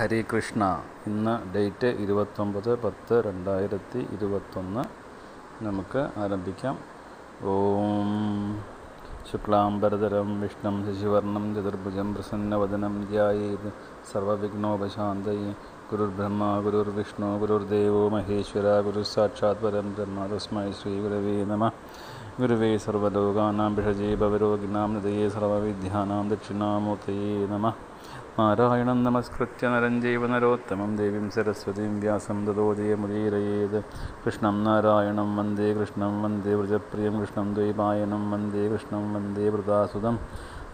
ഹരി കൃഷ്ണ ഇന്ന് ഡേറ്റ് ഇരുപത്തൊമ്പത് പത്ത് രണ്ടായിരത്തി ഇരുപത്തൊന്ന് നമുക്ക് ആരംഭിക്കാം ഓം ശുക്ലാംബരതരം വിഷ്ണു ശശിവർണം ചതുർഭുജം പ്രസന്നവദനം ധ്യായേത് സർവവിഘ്നോപശാന്തയെ ഗുരുർബ്രഹ്മ ഗുരുർവിഷ്ണു ഗുരുർദേവോ മഹേശ്വര ഗുരുസാക്ഷാത് പരം ബ്രഹ്മ തസ്മൈ ശ്രീ ഗുരവേ നമ ഗുരുവേ സർവലോകാനാം ഭിഷജേ ഭവരോഗിണാം ഹൃദയേ സർവവിദ്യാനാം ദക്ഷിണാമൂർത്തയേ നമ നാരായണം നമസ്കൃത്യ നരം ജൈവ നരോത്തമം ദേവീം സരസ്വതീം വ്യാസം മുദീരയേത് കൃഷ്ണം നാരായണം വന്ദേ കൃഷ്ണം വന്ദേ വ്രജപ്രിയം കൃഷ്ണം ദ്വൈപായനം വന്ദേ കൃഷ്ണം വന്ദേ വൃതാസുതം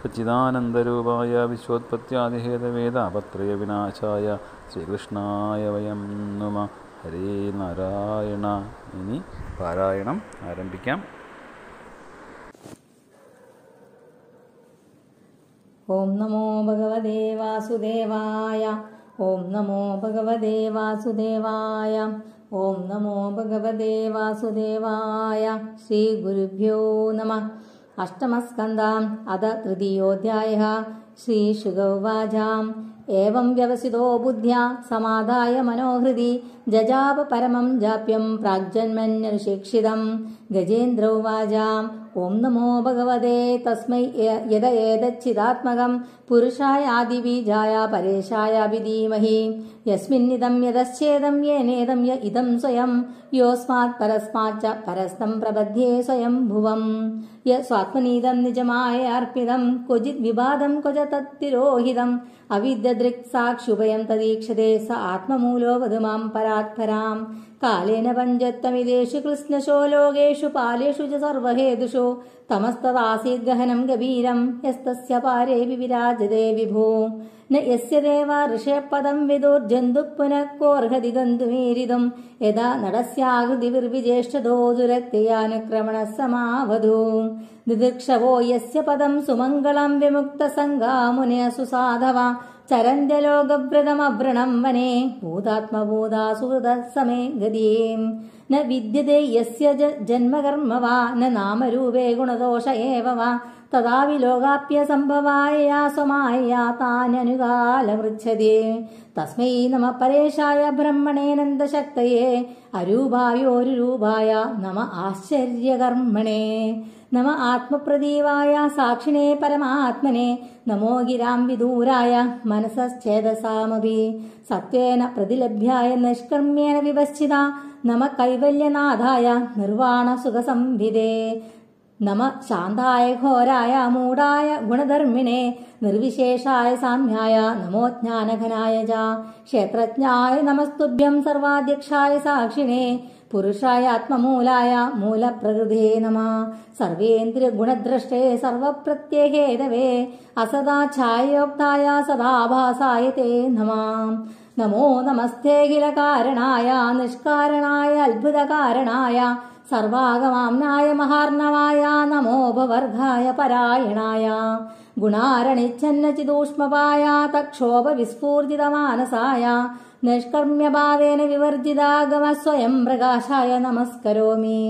സച്ചിദാനന്ദരൂപായ വിശ്വോത്പത്യാദിഹേതവേദാപത്രയ വിനാശായ ശ്രീകൃഷ്ണായ വയം നുമ ഹരേ നാരായണ ഇനി പാരായണം ആരംഭിക്കാം ॐ नमो वासुदेवाय वासुदेवाय ॐ ॐ नमो नमो भगवदे वासुदेवाय श्रीगुरुभ्यो अष्टमस्कन्दाम् अध तृतीयोऽध्यायः श्रीशुगौ वाजाम् एवं व्यवसितो बुद्ध्या समाधाय मनोहृदि जजाप परमं जाप्यं प्राग्जन्मन्य शिक्षितं गजेन्द्रौ ॐ नमो भगवते तस्मै यद पुरुषाय आदिबीजाय परेशाय विधीमहि यस्मिन्निदं यदश्चेदं येनेदं य इदं स्वयं योऽस्मात् परस्माच्च परस्तं प्रबध्ये स्वयम् भुवम् स्वात्मनीदं निजमाय अर्पितं क्वचिद् विवादं क्वच तत्तिरोहितम् अविद्यदृक्साक्षुभयं तदीक्षते स आत्ममूलो वधुमां परात्पराम् कालेन पञ्चत्तमिदेषु कृत्स्नशो लोकेषु पालेषु च सर्वहेतुषु तमस्तदासीद्गहनम् गभीरम् यस्तस्य पारे विराजदे विभो न यस्य देवा ऋषे पदम् विदुर्झन्तु पुनः कोऽर्हति गन्तुमीरिदम् यदा नडस्याहृति विर्विजेष्ठदो दुरत्यमणः समावधू दिक्षवो यस्य पदम् सुमङ्गलम् विमुक्त सङ्गामुनेऽ ചരന്തലോകവ്രതമവ്രണം വനെ ഭൂതാത്മഭൂതാസുഹൃതസമേ സുഹൃതസമേ ന വിദ്യത്തെ യസ്യ ജന്മകർമ്മ വാ ന നാമരൂപേ ഗുണദോഷ ഏവ വാ തഥാവി സ്വമായ താനനുകാലമൃച്ഛതി तस्मै नम परेशाय ब्रह्मणेनन्दशक्तये अरूपायोरूपाय नम आश्चर्यकर्मणे न आत्मप्रदीवाय साक्षिणे परमात्मने नमो गिराम् विदूराय मनसश्चेदसामभि सत्त्वेन प्रतिलभ्याय निष्कर्म्येण विवश्चिदा नम कैवल्यनाधाय निर्वाणसुखसंविदे नम शान्ताय घोराय मूढाय गुणधर्मिणे निर्विशेषाय साम्याय नमो ज्ञानघनाय च क्षेत्रज्ञाय नमस्तुभ्यम् सर्वाध्यक्षाय साक्षिणे पुरुषाय आत्ममूलाय मूलप्रकृते नमः सर्वेन्द्रियगुणद्रष्टे सर्वप्रत्यहे दवे असदा छाययोक्ताय सदाभासाय ते नमा नमो नमस्तेऽखिलकारणाय निष्कारणाय अद्भुतकारणाय सर्वागमाम्नाय महार्णवाय नमो नमोपवर्धाय परायणाय गुणारणिच्छन्न चिदूष्मपाया तत्क्षोभ विस्फूर्जितमानसाय निष्कर्म्यपादेन विवर्जितागमः स्वयम् प्रकाशाय नमस्करोमि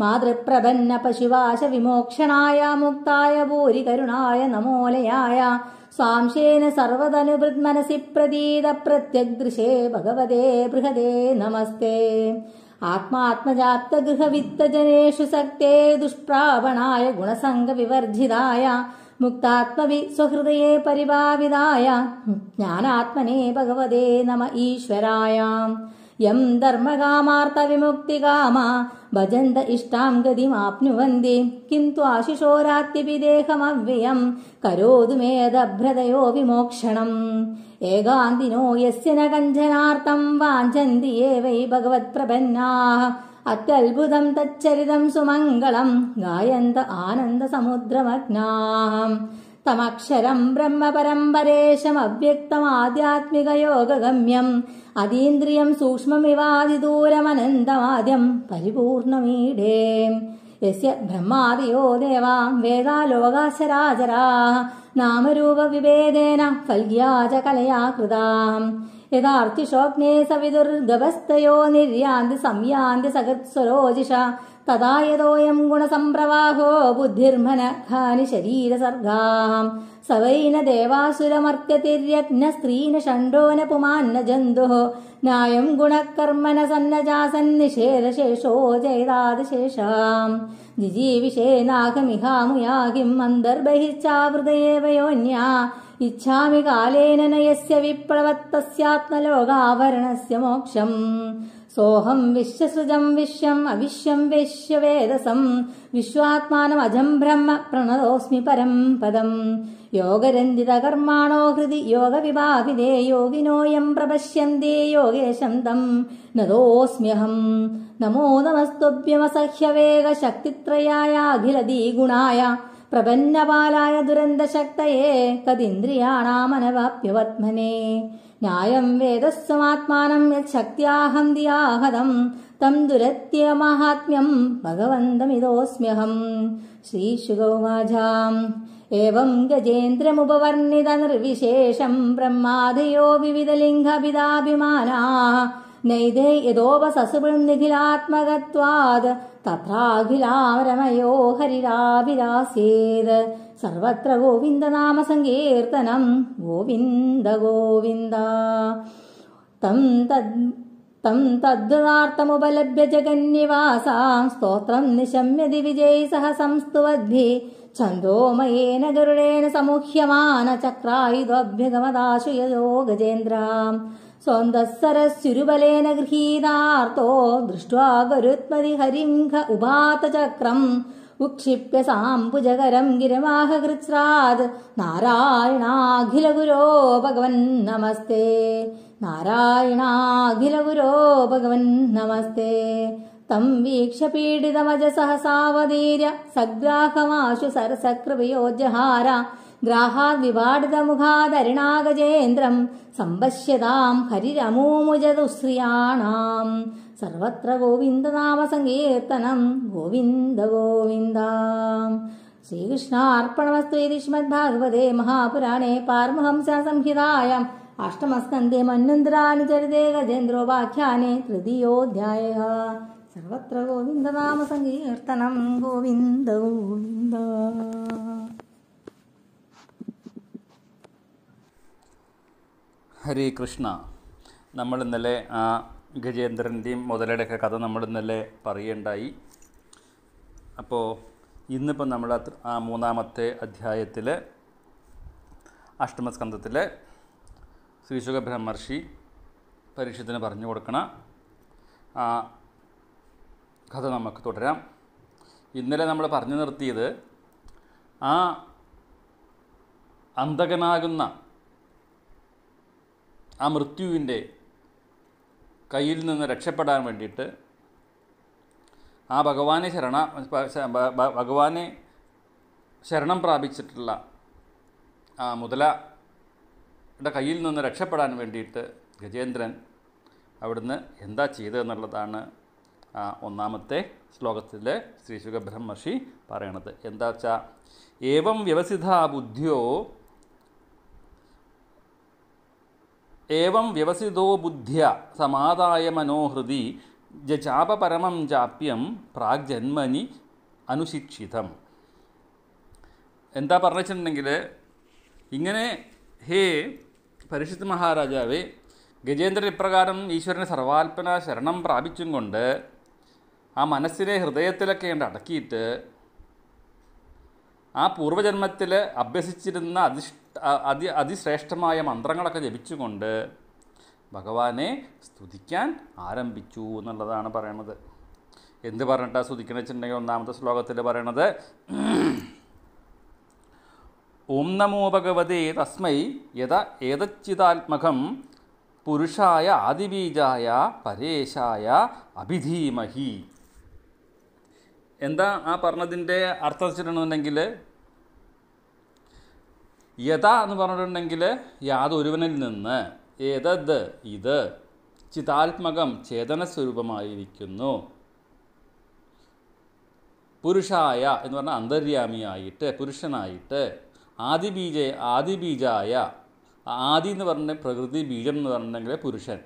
मातृप्रपन्न पशिवाच विमोक्षणाय मुक्ताय भूरिकरुणाय नमोलयाय स्वांशेन सर्वदनुमृद्मनसि प्रतीत प्रत्यग्दृशे भगवते बृहदे नमस्ते आत्मात्मजात्तगृहवित्तजनेषु सक्ते दुष्प्रावणाय मुक्तात्मवि स्वहृदये परिभाविदाय ज्ञानात्मने भगवते नम ईश्वरायाम् यम् धर्मकामार्थ भजन्त इष्टाम् गतिमाप्नुवन्ति किन्त्वाशिषोरात्यपि देहमव्ययम् करोतु मेदभ्रदयो विमोक्षणम् एकान्तिनो यस्य न कञ्जनार्थम् वाञ्छन्ति एवै भगवत्प्रपन्नाः अत्यल्भुतम् तच्चरितम् सुमङ्गलम् गायन्त आनन्दसमुद्रमग्नाः तमक्षरं तमक्षरम् ब्रह्म अतीन्द्रियम् सूक्ष्ममिवादिदूरमनन्तमाद्यम् परिपूर्णमीडे यस्य ब्रह्मादियो देवाम् वेदालोगाचराचराः नामरूप विभेदेन फल्या च कलया कृताम् यदार्थि स्वप्ने सविदुर्गवस्तयो निर्यान्ति संयान्ति सगत् सदा यदोऽयम् गुणसम्प्रवाहो बुद्धिर्म न हानि शरीर सर्गाम् सवै न देवासुरमर्प्यतिर्यज्ञ स्त्री न षण्डो न पुमान् न जन्तुः नायम् गुणकर्म न सन्नजासन्निषेधशेषो जयदादिशेषाम् निजीविषेनाघमिहामुया किम् अन्तर्बहिश्चावृदयेव योन्या इच्छामि कालेन न यस्य विप्लवत्तस्यात्मलोकावरणस्य मोक्षम् സോഹം വിശ്വസൃജം വിശ്വം അവിശ്വം വിശ്വാത്മാനം വിശ്വാത്മാനമജം ബ്രഹ്മ പ്രണതോസ്മി പരം പദം യോഗരഞ്ജിതകർമാണോ ഹൃദി യോഗവിഭാവിതേ യോഗിനോയം പ്രപശ്യന്തേ യോഗേശം തം നദോസ്മ്യഹം നമോ ശക്തിത്രയാഖിലീ ഗുണായ പ്രപന്നപാലായ ദുരന്തശക്തയേ തദിന്ദ്രിയാണാമനവാപ്യവത്മനേ न्यायम् वेदः समात्मानम् यच्छक्त्याहम् दियाहतम् तम् दुरत्यमाहात्म्यम् भगवन्तमिदोऽस्म्यहम् श्रीशुगौमाजा एवम् गजेन्द्रमुपवर्णित निर्विशेषम् नैदे तत्राभिलावमयो हरिराभिलासीद सर्वत्र गोविन्द नाम तं उपलभ्य जगन्निवासाम् स्तोत्रम् निशम्य दि सह संस्तुवद्भिः छन्दोमयेन गरुडेन समुह्यमान चक्रायिदभ्युगमदाशुययो गजेन्द्रा त्वन्दःसरस्युरुबलेन गृहीतार्तो दृष्ट्वा गुरुत्पदि हरिम्घ उभात चक्रम् उक्षिप्य साम् गिरमाह गिरमाहकृत्स्रात् नारायणाखिलगुरो भगवन्नमस्ते नारायणाखिलगुरो भगवन्नमस्ते तम् वीक्ष्य पीडितमजसहसावदीर्य सग्राहमाशु सरसकृयोजहार ग्राहाद्विवाडितमुखादरिणागजेन्द्रम् सम्भश्यताम् हरिरमोमुजतु सर्वत्र गोविन्दनामसङ्कीर्तनम् गोविन्द गोविन्दाम् श्रीकृष्णा अर्पणमस्तु युष्मद्भागवते महापुराणे पार्महंससंहितायाम् अष्टमस्कन्दे मन्यन्द्रानि चरिते गजेन्द्रो तृतीयोऽध्यायः सर्वत्र गोविन्द नाम गोविन्द गोविन्द ഹരേ കൃഷ്ണ നമ്മൾ ഇന്നലെ ആ ഗജേന്ദ്രൻ്റെയും മുതലയുടെയൊക്കെ കഥ നമ്മൾ ഇന്നലെ പറയുണ്ടായി അപ്പോൾ ഇന്നിപ്പോൾ നമ്മൾ ആ മൂന്നാമത്തെ അധ്യായത്തിൽ അഷ്ടമസ്കന്ധത്തിൽ ശ്രീശുഖ ബ്രഹ്മർഷി പരീക്ഷത്തിന് പറഞ്ഞു കൊടുക്കണ ആ കഥ നമുക്ക് തുടരാം ഇന്നലെ നമ്മൾ പറഞ്ഞു നിർത്തിയത് ആ അന്തകനാകുന്ന ആ മൃത്യുവിൻ്റെ കയ്യിൽ നിന്ന് രക്ഷപ്പെടാൻ വേണ്ടിയിട്ട് ആ ഭഗവാനെ ശരണ ഭഗവാനെ ശരണം പ്രാപിച്ചിട്ടുള്ള ആ മുതലയുടെ കയ്യിൽ നിന്ന് രക്ഷപ്പെടാൻ വേണ്ടിയിട്ട് ഗജേന്ദ്രൻ അവിടുന്ന് എന്താ ചെയ്തതെന്നുള്ളതാണ് ആ ഒന്നാമത്തെ ശ്ലോകത്തിൽ ശ്രീ ശുഖബ്രഹ്മർഷി പറയണത് എന്താ വെച്ചാൽ ഏവം വ്യവസിത ബുദ്ധിയോ ഏവം വ്യവസിതോ ബുദ്ധ്യ സമാതായ മനോഹൃതി ജാപപരമം ജാപ്യം പ്രാഗ്ജന്മനി അനുശിക്ഷിതം എന്താ പറഞ്ഞിട്ടുണ്ടെങ്കിൽ ഇങ്ങനെ ഹേ പരിശുദ്ധ മഹാരാജാവേ ഗജേന്ദ്രൻ ഇപ്രകാരം ഈശ്വരനെ സർവാൽപ്പന ശരണം പ്രാപിച്ചും കൊണ്ട് ആ മനസ്സിനെ ഹൃദയത്തിലൊക്കെ അടക്കിയിട്ട് ആ പൂർവ്വജന്മത്തിൽ അഭ്യസിച്ചിരുന്ന അതിഷ് അതി അതിശ്രേഷ്ഠമായ മന്ത്രങ്ങളൊക്കെ ജപിച്ചുകൊണ്ട് ഭഗവാനെ സ്തുതിക്കാൻ ആരംഭിച്ചു എന്നുള്ളതാണ് പറയണത് എന്ത് പറഞ്ഞിട്ടാണ് സ്തുതിക്കണ വെച്ചിട്ടുണ്ടെങ്കിൽ ഒന്നാമത്തെ ശ്ലോകത്തിൽ പറയണത് ഓം നമോ ഭഗവതേ തസ്മൈ യഥ ഏതച്ചിതാത്മകം പുരുഷായ ആദിബീജായ പരേശായ അഭിധീമഹി എന്താ ആ പറഞ്ഞതിൻ്റെ അർത്ഥം വെച്ചിട്ടുണ്ടെന്നുണ്ടെങ്കിൽ യഥ എന്ന് പറഞ്ഞിട്ടുണ്ടെങ്കിൽ യാതൊരുവനിൽ നിന്ന് ഏതത് ഇത് ചിതാത്മകം ചേതനസ്വരൂപമായിരിക്കുന്നു പുരുഷായ എന്ന് പറഞ്ഞാൽ അന്തര്യാമിയായിട്ട് പുരുഷനായിട്ട് ആദിബീജ ആദിബീജായ ആദി എന്ന് പറഞ്ഞ പ്രകൃതി ബീജം എന്ന് പറഞ്ഞിട്ടുണ്ടെങ്കിൽ പുരുഷൻ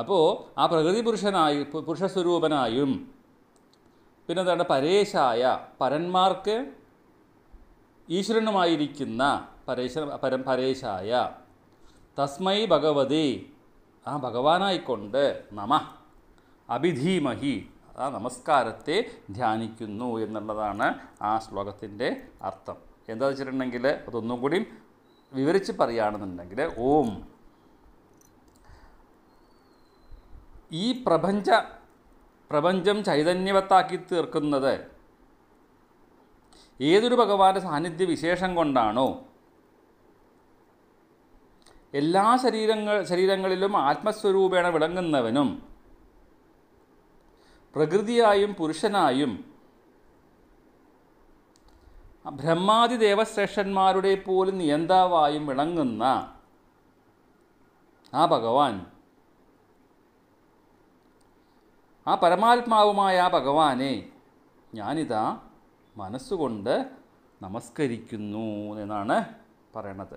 അപ്പോൾ ആ പ്രകൃതി പുരുഷനായി പുരുഷസ്വരൂപനായും പിന്നെ എന്താണ് പരേശായ പരന്മാർക്ക് ഈശ്വരനുമായിരിക്കുന്ന പരേശ പരം പരേശായ തസ്മൈ ഭഗവതി ആ ഭഗവാനായിക്കൊണ്ട് നമ അഭിധീമഹി ആ നമസ്കാരത്തെ ധ്യാനിക്കുന്നു എന്നുള്ളതാണ് ആ ശ്ലോകത്തിൻ്റെ അർത്ഥം എന്താ വെച്ചിട്ടുണ്ടെങ്കിൽ അതൊന്നും കൂടി വിവരിച്ച് പറയുകയാണെന്നുണ്ടെങ്കിൽ ഓം ഈ പ്രപഞ്ച പ്രപഞ്ചം ചൈതന്യവത്താക്കി തീർക്കുന്നത് ഏതൊരു ഭഗവാന്റെ സാന്നിധ്യ വിശേഷം കൊണ്ടാണോ എല്ലാ ശരീരങ്ങൾ ശരീരങ്ങളിലും ആത്മസ്വരൂപേണ വിളങ്ങുന്നവനും പ്രകൃതിയായും പുരുഷനായും ബ്രഹ്മാതി ദേവശ്രേഷ്ഠന്മാരുടെ പോലും നിയന്താവായും വിളങ്ങുന്ന ആ ഭഗവാൻ ആ പരമാത്മാവുമായ ആ ഭഗവാനെ ഞാനിതാ മനസ്സുകൊണ്ട് നമസ്കരിക്കുന്നു എന്നാണ് പറയണത്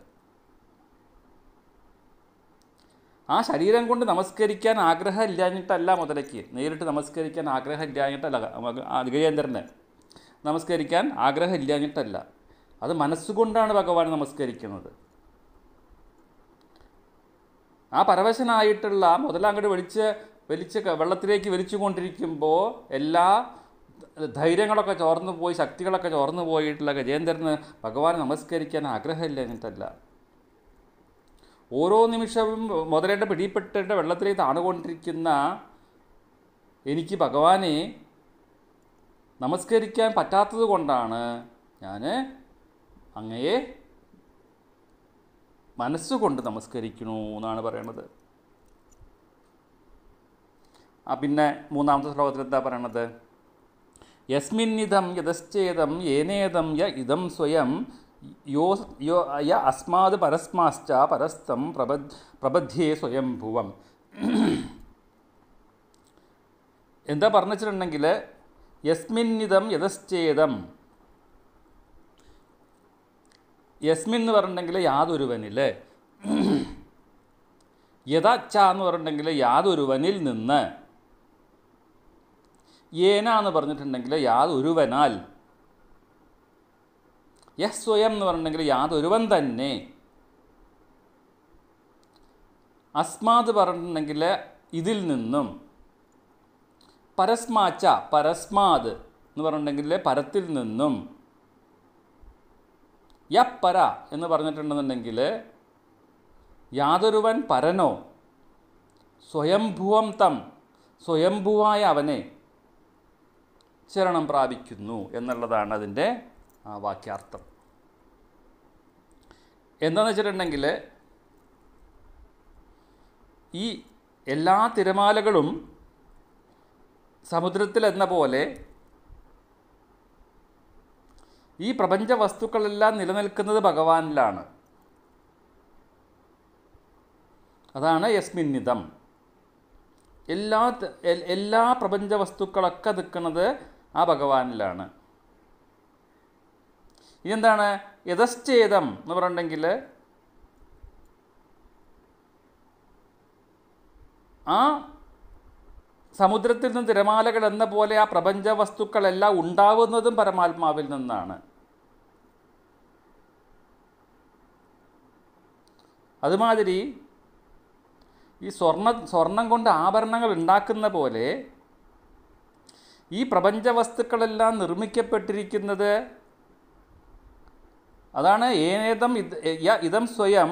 ആ ശരീരം കൊണ്ട് നമസ്കരിക്കാൻ ആഗ്രഹം ഇല്ലാഞ്ഞിട്ടല്ല മുതലയ്ക്ക് നേരിട്ട് നമസ്കരിക്കാൻ ആഗ്രഹം ഇല്ലാഞ്ഞിട്ടല്ല ഗജേന്ദ്രന് നമസ്കരിക്കാൻ ആഗ്രഹം ഇല്ലാഞ്ഞിട്ടല്ല അത് മനസ്സുകൊണ്ടാണ് ഭഗവാൻ നമസ്കരിക്കുന്നത് ആ പരവശനായിട്ടുള്ള മുതലങ്ങോട്ട് വിളിച്ച് വലിച്ച് വെള്ളത്തിലേക്ക് വലിച്ചുകൊണ്ടിരിക്കുമ്പോൾ എല്ലാ ധൈര്യങ്ങളൊക്കെ ചോർന്നു പോയി ശക്തികളൊക്കെ ചോർന്നു പോയിട്ടുള്ള ഗജേന്ദ്രന് ഭഗവാനെ നമസ്കരിക്കാൻ ആഗ്രഹമില്ല എന്നിട്ടല്ല ഓരോ നിമിഷവും മുതലേണ്ട പിടിപ്പെട്ടിട്ട് വെള്ളത്തിലേക്ക് താണുകൊണ്ടിരിക്കുന്ന എനിക്ക് ഭഗവാനെ നമസ്കരിക്കാൻ പറ്റാത്തത് കൊണ്ടാണ് ഞാൻ അങ്ങയെ മനസ്സുകൊണ്ട് നമസ്കരിക്കണു എന്നാണ് പറയണത് പിന്നെ മൂന്നാമത്തെ ശ്ലോകത്തിൽ എന്താ പറയണത് യസ്മിന്നിതം യതശ്ചേതം ഏനേതം യ ഇതം സ്വയം യോ യോ യ അസ്മാത് പരസ്മാശ്ച പരസ്തം പ്രബ പ്രബദ്ധ്യേ സ്വയം ഭുവം എന്താ പറഞ്ഞിട്ടുണ്ടെങ്കിൽ യസ്മിന്നിതം യതശ്ചേതം യസ്മിൻ എന്ന് പറഞ്ഞിട്ടുണ്ടെങ്കിൽ യാതൊരുവനിൽ യഥാച്ച എന്ന് പറഞ്ഞിട്ടുണ്ടെങ്കിൽ യാതൊരുവനിൽ നിന്ന് ഏന എന്ന് പറഞ്ഞിട്ടുണ്ടെങ്കിൽ യാതൊരുവനാൽ യസ് സ്വയം എന്ന് പറഞ്ഞിട്ടുണ്ടെങ്കിൽ യാതൊരുവൻ തന്നെ അസ്മാത് പറഞ്ഞിട്ടുണ്ടെങ്കിൽ ഇതിൽ നിന്നും പരസ്മാച്ച പരസ്മാത് എന്ന് പറഞ്ഞിട്ടുണ്ടെങ്കിൽ പരത്തിൽ നിന്നും യപ്പര എന്ന് പറഞ്ഞിട്ടുണ്ടെന്നുണ്ടെങ്കിൽ യാതൊരുവൻ പരനോ സ്വയംഭുവം തം സ്വയംഭുവായ അവനെ ശരണം പ്രാപിക്കുന്നു എന്നുള്ളതാണ് അതിൻ്റെ വാക്യാർത്ഥം എന്താണെന്ന് വെച്ചിട്ടുണ്ടെങ്കിൽ ഈ എല്ലാ തിരമാലകളും സമുദ്രത്തിലെന്ന പോലെ ഈ പ്രപഞ്ച വസ്തുക്കളെല്ലാം നിലനിൽക്കുന്നത് ഭഗവാനിലാണ് അതാണ് യസ്മിന്നിതം എല്ലാ എല്ലാ പ്രപഞ്ച വസ്തുക്കളൊക്കെ നിൽക്കുന്നത് ആ ഭഗവാനിലാണ് ഇതെന്താണ് യഥശ്ചേതം എന്ന് പറഞ്ഞിട്ടുണ്ടെങ്കിൽ ആ സമുദ്രത്തിൽ നിന്ന് തിരമാലകൾ എന്ന പോലെ ആ പ്രപഞ്ച വസ്തുക്കളെല്ലാം ഉണ്ടാവുന്നതും പരമാത്മാവിൽ നിന്നാണ് അതുമാതിരി ഈ സ്വർണ്ണ സ്വർണം കൊണ്ട് ആഭരണങ്ങൾ ഉണ്ടാക്കുന്ന പോലെ ഈ പ്രപഞ്ച വസ്തുക്കളെല്ലാം നിർമ്മിക്കപ്പെട്ടിരിക്കുന്നത് അതാണ് ഏനേതം ഇത് ഇതം സ്വയം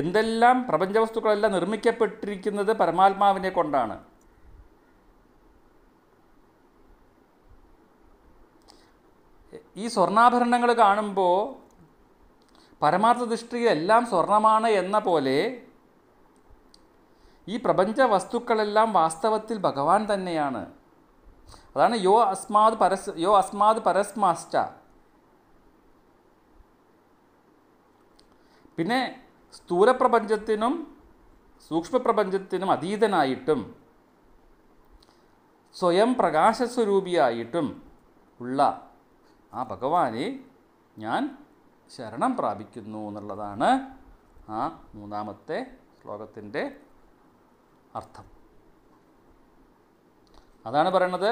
എന്തെല്ലാം പ്രപഞ്ച വസ്തുക്കളെല്ലാം നിർമ്മിക്കപ്പെട്ടിരിക്കുന്നത് പരമാത്മാവിനെ കൊണ്ടാണ് ഈ സ്വർണ്ണാഭരണങ്ങൾ കാണുമ്പോൾ പരമാർത്ഥ ദൃഷ്ടിയിൽ എല്ലാം സ്വർണമാണ് എന്ന പോലെ ഈ പ്രപഞ്ച വസ്തുക്കളെല്ലാം വാസ്തവത്തിൽ ഭഗവാൻ തന്നെയാണ് അതാണ് യോ അസ്മാത് പരസ് യോ അസ്മാത് പരസ്മാസ്റ്റ പിന്നെ സ്ഥൂലപ്രപഞ്ചത്തിനും സൂക്ഷ്മപ്രപഞ്ചത്തിനും അതീതനായിട്ടും സ്വയം പ്രകാശസ്വരൂപിയായിട്ടും ഉള്ള ആ ഭഗവാനെ ഞാൻ ശരണം പ്രാപിക്കുന്നു എന്നുള്ളതാണ് ആ മൂന്നാമത്തെ ശ്ലോകത്തിൻ്റെ അർത്ഥം അതാണ് പറയണത്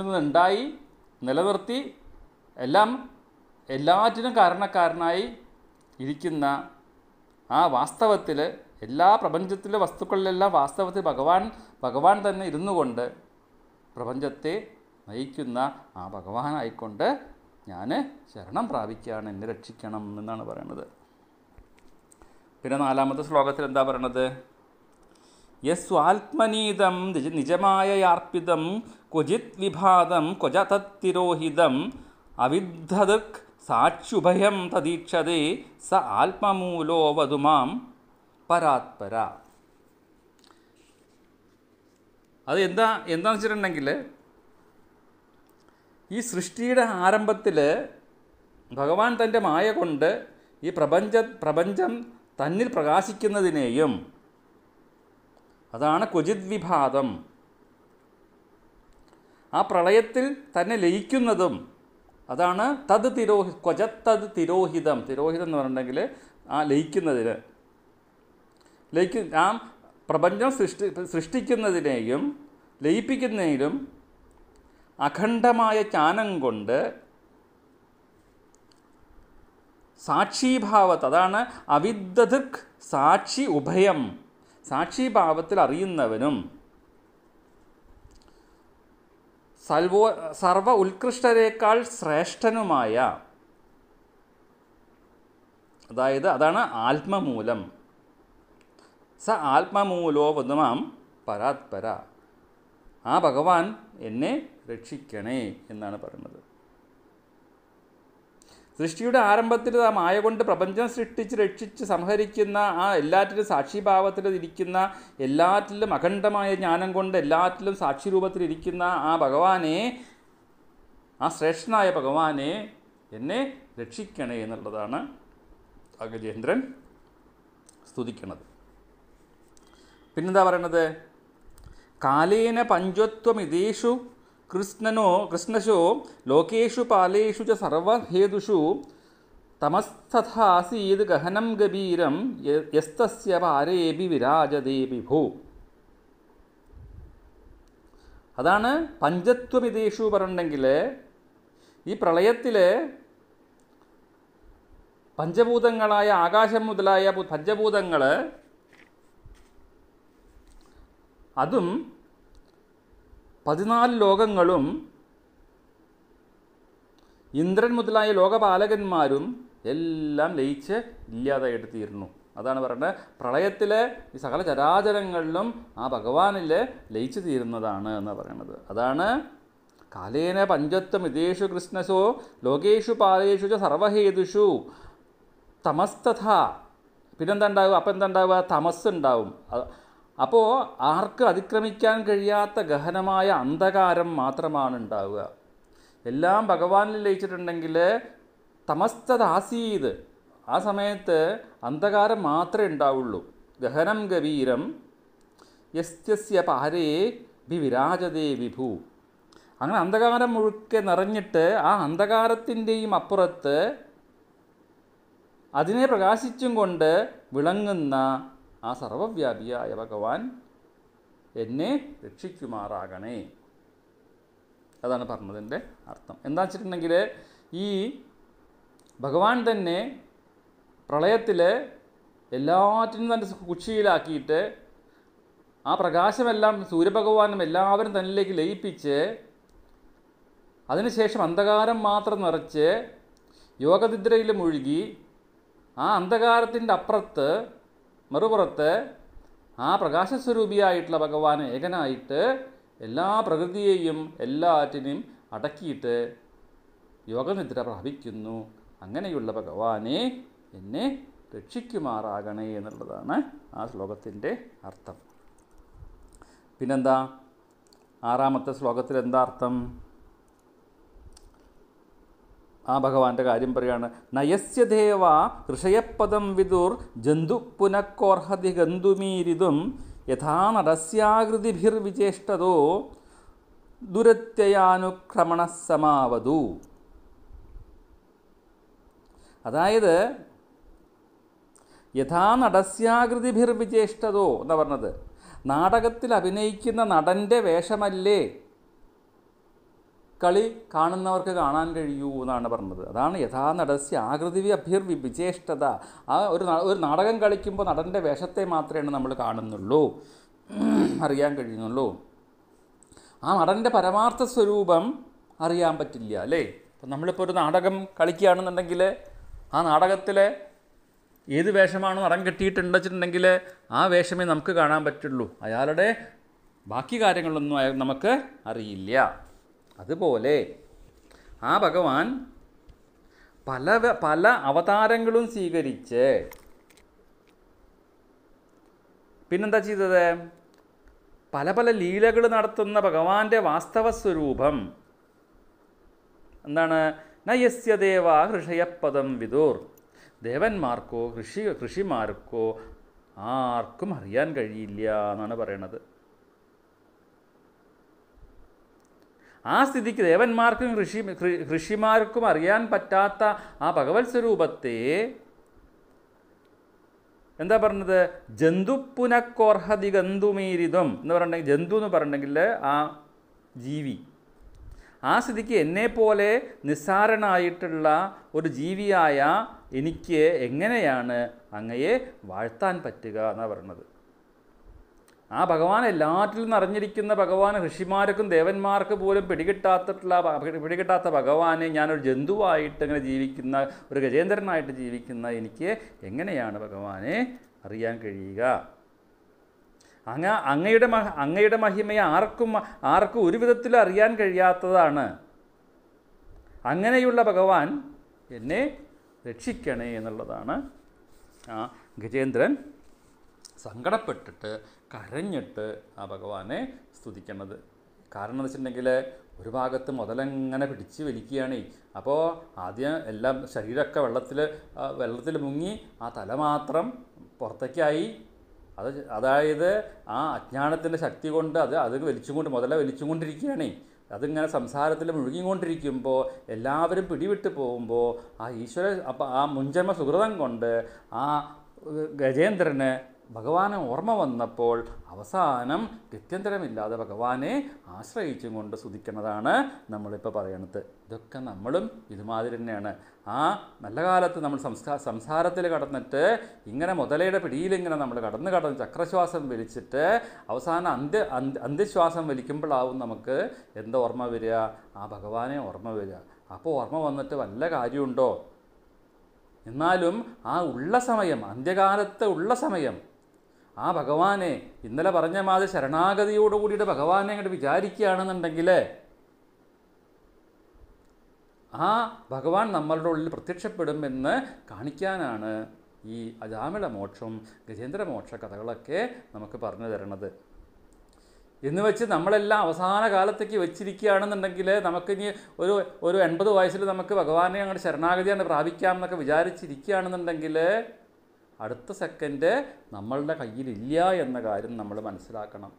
നിന്ന് ഉണ്ടായി നിലനിർത്തി എല്ലാം എല്ലാറ്റിനും കാരണക്കാരനായി ഇരിക്കുന്ന ആ വാസ്തവത്തിൽ എല്ലാ പ്രപഞ്ചത്തിലെ വസ്തുക്കളിലെല്ലാം വാസ്തവത്തിൽ ഭഗവാൻ ഭഗവാൻ തന്നെ ഇരുന്നു കൊണ്ട് പ്രപഞ്ചത്തെ നയിക്കുന്ന ആ ഭഗവാനായിക്കൊണ്ട് ഞാൻ ശരണം പ്രാപിക്കുകയാണ് എന്നെ രക്ഷിക്കണം എന്നാണ് പറയുന്നത് പിന്നെ നാലാമത്തെ ശ്ലോകത്തിൽ എന്താ പറയണത് യസ്വാത്മനീതം ആത്മനീതം നിജമായയാർപ്പിതം ക്വചിത് വിഭാതം ക്വച തത്തിരോഹിതം അവിദ്ധദൃക് സാക്ഷുഭയം തദീക്ഷതേ സ ആത്മമൂലോ വധുമാം പരാത്പര അത് എന്താ എന്താണെന്ന് വെച്ചിട്ടുണ്ടെങ്കിൽ ഈ സൃഷ്ടിയുടെ ആരംഭത്തിൽ ഭഗവാൻ തൻ്റെ മായ കൊണ്ട് ഈ പ്രപഞ്ച പ്രപഞ്ചം തന്നിൽ പ്രകാശിക്കുന്നതിനെയും അതാണ് ക്വചിത് വിഭാതം ആ പ്രളയത്തിൽ തന്നെ ലയിക്കുന്നതും അതാണ് തത് തിരോഹി ക്വചത് തത് തിരോഹിതം തിരോഹിതം എന്ന് പറഞ്ഞിട്ടുണ്ടെങ്കിൽ ആ ലയിക്കുന്നതിന് ലയിക്കു ആ പ്രപഞ്ചം സൃഷ്ടി സൃഷ്ടിക്കുന്നതിനെയും ലയിപ്പിക്കുന്നതിനും അഖണ്ഡമായ ജ്ഞാനം കൊണ്ട് സാക്ഷീഭാവത്ത് അതാണ് അവിദ്ദൃക് സാക്ഷി ഉഭയം സാക്ഷിഭാവത്തിൽ അറിയുന്നവനും സൽവോ സർവ ഉത്കൃഷ്ടരേക്കാൾ ശ്രേഷ്ഠനുമായ അതായത് അതാണ് ആത്മമൂലം സ ആത്മമൂലോ വധുമാം പരാത്പര ആ ഭഗവാൻ എന്നെ രക്ഷിക്കണേ എന്നാണ് പറയുന്നത് സൃഷ്ടിയുടെ ആരംഭത്തിൽ ആ മായ കൊണ്ട് പ്രപഞ്ചം സൃഷ്ടിച്ച് രക്ഷിച്ച് സംഹരിക്കുന്ന ആ എല്ലാറ്റിലും സാക്ഷിഭാവത്തിൽ ഇരിക്കുന്ന എല്ലാറ്റിലും അഖണ്ഡമായ ജ്ഞാനം കൊണ്ട് എല്ലാറ്റിലും സാക്ഷി രൂപത്തിൽ ഇരിക്കുന്ന ആ ഭഗവാനെ ആ ശ്രേഷ്ഠനായ ഭഗവാനെ എന്നെ രക്ഷിക്കണേ എന്നുള്ളതാണ് അഗജേന്ദ്രൻ സ്തുതിക്കുന്നത് പിന്നെന്താ പറയണത് കാലേന ഇതേഷു കൃഷ്ണനോ കൃഷ്ണശോ ലോകേഷു പാലേഷു ച സർവഹേതുഷു തമസ്തഥാസീത് ഗഹനം ഗഭീരം യസ്തസ്യ പാരേബി വിരാജദേ വിഭോ അതാണ് പഞ്ചത്വമിതേഷു പറഞ്ഞെങ്കിൽ ഈ പ്രളയത്തിൽ പഞ്ചഭൂതങ്ങളായ ആകാശം മുതലായ പഞ്ചഭൂതങ്ങൾ അതും പതിനാല് ലോകങ്ങളും ഇന്ദ്രൻ മുതലായ ലോകപാലകന്മാരും എല്ലാം ലയിച്ച് ഇല്ലാതായിട്ട് തീരുന്നു അതാണ് പറയുന്നത് പ്രളയത്തിലെ ഈ സകല ചരാചരങ്ങളിലും ആ ഭഗവാനിൽ ലയിച്ചു തീരുന്നതാണ് എന്ന് പറയുന്നത് അതാണ് കാലേന പഞ്ചത്വം ഇതേഷു കൃഷ്ണസോ ലോകേഷു പാലേഷു ച സർവഹേതുഷു തമസ്തഥ പിന്നെന്താ ഉണ്ടാവുക അപ്പം എന്താ ഉണ്ടാവുക തമസ് ഉണ്ടാവും അപ്പോൾ ആർക്ക് അതിക്രമിക്കാൻ കഴിയാത്ത ഗഹനമായ അന്ധകാരം മാത്രമാണ് ഉണ്ടാവുക എല്ലാം ഭഗവാനിൽ ലയിച്ചിട്ടുണ്ടെങ്കിൽ തമസ്തദാസീത് ആ സമയത്ത് അന്ധകാരം മാത്രമേ ഉണ്ടാവുള്ളൂ ഗഹനം ഗഭീരം യസ്യസ്യ പാരേ ബി വിരാജതേ വിഭു അങ്ങനെ അന്ധകാരം മുഴുക്കെ നിറഞ്ഞിട്ട് ആ അന്ധകാരത്തിൻ്റെയും അപ്പുറത്ത് അതിനെ പ്രകാശിച്ചും കൊണ്ട് വിളങ്ങുന്ന ആ സർവവ്യാപിയായ ഭഗവാൻ എന്നെ രക്ഷിക്കുമാറാകണേ അതാണ് പറഞ്ഞതിൻ്റെ അർത്ഥം എന്താ വെച്ചിട്ടുണ്ടെങ്കിൽ ഈ ഭഗവാൻ തന്നെ പ്രളയത്തിൽ എല്ലാറ്റിനും തൻ്റെ കുക്ഷിയിലാക്കിയിട്ട് ആ പ്രകാശമെല്ലാം സൂര്യഭഗവാനും എല്ലാവരും തന്നിലേക്ക് ലയിപ്പിച്ച് അതിനുശേഷം അന്ധകാരം മാത്രം നിറച്ച് യോഗനിദ്രയിൽ മുഴുകി ആ അന്ധകാരത്തിൻ്റെ അപ്പുറത്ത് മറുപുറത്ത് ആ പ്രകാശസ്വരൂപിയായിട്ടുള്ള ഭഗവാൻ ഏകനായിട്ട് എല്ലാ പ്രകൃതിയെയും എല്ലാറ്റിനെയും അടക്കിയിട്ട് യോഗനിദ്ര പ്രാപിക്കുന്നു അങ്ങനെയുള്ള ഭഗവാനെ എന്നെ രക്ഷിക്കുമാറാകണേ എന്നുള്ളതാണ് ആ ശ്ലോകത്തിൻ്റെ അർത്ഥം പിന്നെന്താ ആറാമത്തെ ശ്ലോകത്തിൽ എന്താ അർത്ഥം ആ ഭഗവാന്റെ കാര്യം പറയാണ് നയസ്യദേവ ഋഷയപ്പദം വിദുർ ജന്തു പുനക്കോർഹതി ഗന്ധുമീരിതും യഥാ നടസ്യാകൃതിഭിർവിചേഷ്ടതോ ദുരത്യയാനുക്രമണ സമാവതു അതായത് യഥാ നടസ്യാകൃതിഭിർവിചേഷ്ടതോ എന്ന് പറഞ്ഞത് നാടകത്തിൽ അഭിനയിക്കുന്ന നടൻ്റെ വേഷമല്ലേ കളി കാണുന്നവർക്ക് കാണാൻ കഴിയൂ എന്നാണ് പറഞ്ഞത് അതാണ് യഥാ നടസ്യ ആകൃതി അഭ്യർവിചേഷ്ടത ആ ഒരു ഒരു നാടകം കളിക്കുമ്പോൾ നടൻ്റെ വേഷത്തെ മാത്രമേ നമ്മൾ കാണുന്നുള്ളൂ അറിയാൻ കഴിയുന്നുള്ളൂ ആ നടൻ്റെ പരമാർത്ഥ സ്വരൂപം അറിയാൻ പറ്റില്ല അല്ലേ അപ്പം നമ്മളിപ്പോൾ ഒരു നാടകം കളിക്കുകയാണെന്നുണ്ടെങ്കിൽ ആ നാടകത്തിലെ ഏത് വേഷമാണ് നടൻ കെട്ടിയിട്ടുണ്ട് വെച്ചിട്ടുണ്ടെങ്കിൽ ആ വേഷമേ നമുക്ക് കാണാൻ പറ്റുള്ളൂ അയാളുടെ ബാക്കി കാര്യങ്ങളൊന്നും നമുക്ക് അറിയില്ല അതുപോലെ ആ ഭഗവാൻ പല പല അവതാരങ്ങളും സ്വീകരിച്ച് പിന്നെന്താ ചെയ്തത് പല പല ലീലകൾ നടത്തുന്ന ഭഗവാന്റെ വാസ്തവ സ്വരൂപം എന്താണ് നയസ്യ ദേവ വിദൂർ ദേവന്മാർക്കോ കൃഷി കൃഷിമാർക്കോ ആർക്കും അറിയാൻ കഴിയില്ല എന്നാണ് പറയണത് ആ സ്ഥിതിക്ക് ദേവന്മാർക്കും ഋഷി ഋഷിമാർക്കും അറിയാൻ പറ്റാത്ത ആ ഭഗവത് സ്വരൂപത്തെ എന്താ പറഞ്ഞത് ജന്തുപ്പുനക്കോർഹതി ഗന്ധുമീരിതം എന്ന് പറഞ്ഞെങ്കിൽ ജന്തു എന്ന് പറഞ്ഞിട്ടുണ്ടെങ്കിൽ ആ ജീവി ആ സ്ഥിതിക്ക് എന്നെപ്പോലെ നിസ്സാരനായിട്ടുള്ള ഒരു ജീവിയായ എനിക്ക് എങ്ങനെയാണ് അങ്ങയെ വാഴ്ത്താൻ പറ്റുക എന്നാണ് പറഞ്ഞത് ആ ഭഗവാൻ എല്ലാറ്റിലും നിറഞ്ഞിരിക്കുന്ന ഭഗവാൻ ഋഷിമാർക്കും ദേവന്മാർക്ക് പോലും പിടികിട്ടാത്തിട്ടുള്ള പിടികിട്ടാത്ത ഭഗവാനെ ഞാനൊരു ജന്തുവായിട്ട് ഇങ്ങനെ ജീവിക്കുന്ന ഒരു ഗജേന്ദ്രനായിട്ട് ജീവിക്കുന്ന എനിക്ക് എങ്ങനെയാണ് ഭഗവാനെ അറിയാൻ കഴിയുക അങ്ങ അങ്ങയുടെ മഹ അങ്ങയുടെ മഹിമയെ ആർക്കും ആർക്കും ഒരു വിധത്തിലും അറിയാൻ കഴിയാത്തതാണ് അങ്ങനെയുള്ള ഭഗവാൻ എന്നെ രക്ഷിക്കണേ എന്നുള്ളതാണ് ആ ഗജേന്ദ്രൻ സങ്കടപ്പെട്ടിട്ട് കരഞ്ഞിട്ട് ആ ഭഗവാനെ സ്തുതിക്കുന്നത് കാരണം എന്ന് വെച്ചിട്ടുണ്ടെങ്കിൽ ഒരു ഭാഗത്ത് മുതലെങ്ങനെ പിടിച്ച് വലിക്കുകയാണ് അപ്പോൾ ആദ്യം എല്ലാം ശരീരമൊക്കെ വെള്ളത്തിൽ വെള്ളത്തിൽ മുങ്ങി ആ തല മാത്രം പുറത്തേക്കായി അത് അതായത് ആ അജ്ഞാനത്തിൻ്റെ ശക്തി കൊണ്ട് അത് അത് വലിച്ചുകൊണ്ട് മുതല വലിച്ചുകൊണ്ടിരിക്കുകയാണ് അതിങ്ങനെ സംസാരത്തിൽ മുഴുകിക്കൊണ്ടിരിക്കുമ്പോൾ എല്ലാവരും പിടിവിട്ട് പോകുമ്പോൾ ആ ഈശ്വര അപ്പം ആ മുൻജന്മ സുഹൃതം കൊണ്ട് ആ ഗജേന്ദ്രന് ഭഗവാനെ ഓർമ്മ വന്നപ്പോൾ അവസാനം ഗത്യന്തരമില്ലാതെ ഭഗവാനെ ആശ്രയിച്ചും കൊണ്ട് സ്തുതിക്കുന്നതാണ് നമ്മളിപ്പോൾ പറയണത് ഇതൊക്കെ നമ്മളും ഇതുമാതിരി തന്നെയാണ് ആ നല്ല കാലത്ത് നമ്മൾ സംസാരത്തിൽ കടന്നിട്ട് ഇങ്ങനെ മുതലയുടെ പിടിയിലിങ്ങനെ നമ്മൾ കടന്ന് കടന്ന് ചക്രശ്വാസം വലിച്ചിട്ട് അവസാനം അന്ത്യ അന്ത്യശ്വാസം വലിക്കുമ്പോഴാവും നമുക്ക് എന്താ ഓർമ്മ വരിക ആ ഭഗവാനെ ഓർമ്മ വരിക അപ്പോൾ ഓർമ്മ വന്നിട്ട് വല്ല കാര്യമുണ്ടോ എന്നാലും ആ ഉള്ള സമയം അന്ത്യകാലത്ത് ഉള്ള സമയം ആ ഭഗവാനെ ഇന്നലെ പറഞ്ഞ മാതിരി ശരണാഗതിയോട് ഭഗവാനെ അങ്ങോട്ട് വിചാരിക്കുകയാണെന്നുണ്ടെങ്കിൽ ആ ഭഗവാൻ നമ്മളുടെ ഉള്ളിൽ പ്രത്യക്ഷപ്പെടുമെന്ന് കാണിക്കാനാണ് ഈ അജാമിള മോക്ഷം ഗജേന്ദ്രമോക്ഷ കഥകളൊക്കെ നമുക്ക് പറഞ്ഞു തരണത് എന്ന് വെച്ച് നമ്മളെല്ലാം അവസാന കാലത്തേക്ക് വെച്ചിരിക്കുകയാണെന്നുണ്ടെങ്കിൽ ഇനി ഒരു ഒരു എൺപത് വയസ്സിൽ നമുക്ക് ഭഗവാനെ അങ്ങോട്ട് ശരണാഗതിയാണ് പ്രാപിക്കാം എന്നൊക്കെ വിചാരിച്ചിരിക്കുകയാണെന്നുണ്ടെങ്കിൽ അടുത്ത സെക്കൻഡ് നമ്മളുടെ കയ്യിലില്ല എന്ന കാര്യം നമ്മൾ മനസ്സിലാക്കണം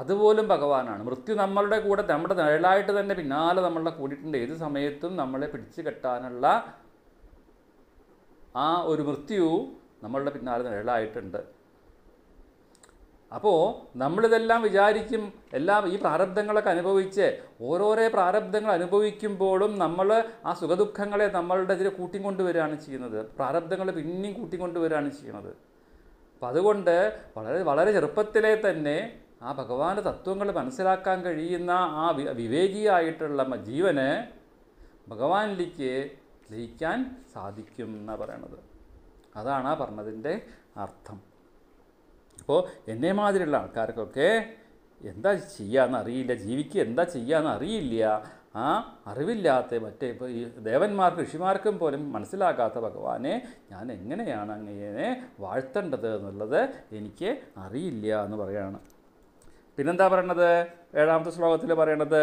അതുപോലും ഭഗവാനാണ് മൃത്യു നമ്മളുടെ കൂടെ നമ്മുടെ നിഴലായിട്ട് തന്നെ പിന്നാലെ നമ്മളുടെ കൂടിയിട്ടുണ്ട് ഏത് സമയത്തും നമ്മളെ പിടിച്ചു കെട്ടാനുള്ള ആ ഒരു മൃത്യു നമ്മളുടെ പിന്നാലെ നിഴലായിട്ടുണ്ട് അപ്പോൾ നമ്മളിതെല്ലാം വിചാരിക്കും എല്ലാം ഈ പ്രാരബ്ധങ്ങളൊക്കെ അനുഭവിച്ച് ഓരോരോ പ്രാരബ്ധങ്ങൾ അനുഭവിക്കുമ്പോഴും നമ്മൾ ആ സുഖദുഃഖങ്ങളെ നമ്മളുടെ ഇതിൽ കൂട്ടിക്കൊണ്ടുവരികയാണ് ചെയ്യുന്നത് പ്രാരബ്ധങ്ങൾ പിന്നെയും കൂട്ടിക്കൊണ്ടുവരികയാണ് ചെയ്യുന്നത് അപ്പം അതുകൊണ്ട് വളരെ വളരെ ചെറുപ്പത്തിലെ തന്നെ ആ ഭഗവാന്റെ തത്വങ്ങൾ മനസ്സിലാക്കാൻ കഴിയുന്ന ആ വിവേകിയായിട്ടുള്ള ജീവന് ഭഗവാനിലേക്ക് ലയിക്കാൻ സാധിക്കും എന്നാണ് പറയണത് അതാണ് ആ പറഞ്ഞതിൻ്റെ അർത്ഥം അപ്പോൾ എന്നെ മാതിരിയുള്ള ആൾക്കാർക്കൊക്കെ എന്താ ചെയ്യാന്ന് അറിയില്ല ജീവിക്കുക എന്താ ചെയ്യാന്ന് അറിയില്ല ആ അറിവില്ലാത്ത മറ്റേ ഇപ്പോൾ ഈ ദേവന്മാർക്കും ഋഷിമാർക്കും പോലും മനസ്സിലാകാത്ത ഭഗവാനെ ഞാൻ എങ്ങനെയാണ് അങ്ങനെ വാഴ്ത്തേണ്ടത് എന്നുള്ളത് എനിക്ക് അറിയില്ല എന്ന് പറയാണ് പിന്നെന്താ പറയണത് ഏഴാമത്തെ ശ്ലോകത്തിൽ പറയണത്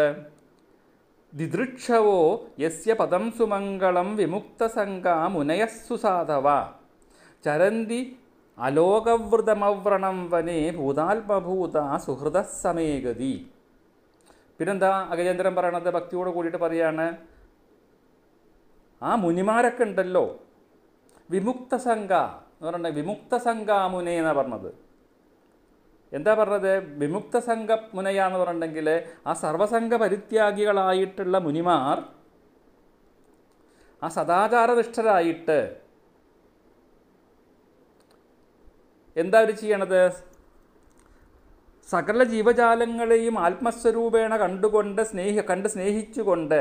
ദിദൃക്ഷവോ യസ്യ പദം സുമംഗളം വിമുക്തസംഗാ മുനയസ്സു സാധവ ചരന്തി അലോകവൃതമവ്രണം വനേ ഭൂതാത്മഭൂത സുഹൃത സമേഗതി പിന്നെന്താ അഗജേന്ദ്രൻ പറയണത് ഭക്തിയോട് കൂടിയിട്ട് പറയാണ് ആ മുനിമാരൊക്കെ ഉണ്ടല്ലോ വിമുക്തസംഘ എന്ന് പറഞ്ഞ വിമുക്ത മുനെ എന്നാണ് പറഞ്ഞത് എന്താ പറഞ്ഞത് വിമുക്തസംഘ മുനയാന്ന് പറഞ്ഞിട്ടുണ്ടെങ്കിൽ ആ സർവസംഘ പരിത്യാഗികളായിട്ടുള്ള മുനിമാർ ആ സദാചാരനിഷ്ഠരായിട്ട് എന്താ അവർ ചെയ്യണത് സകല ജീവജാലങ്ങളെയും ആത്മസ്വരൂപേണ കണ്ടുകൊണ്ട് സ്നേഹി കണ്ട് സ്നേഹിച്ചുകൊണ്ട്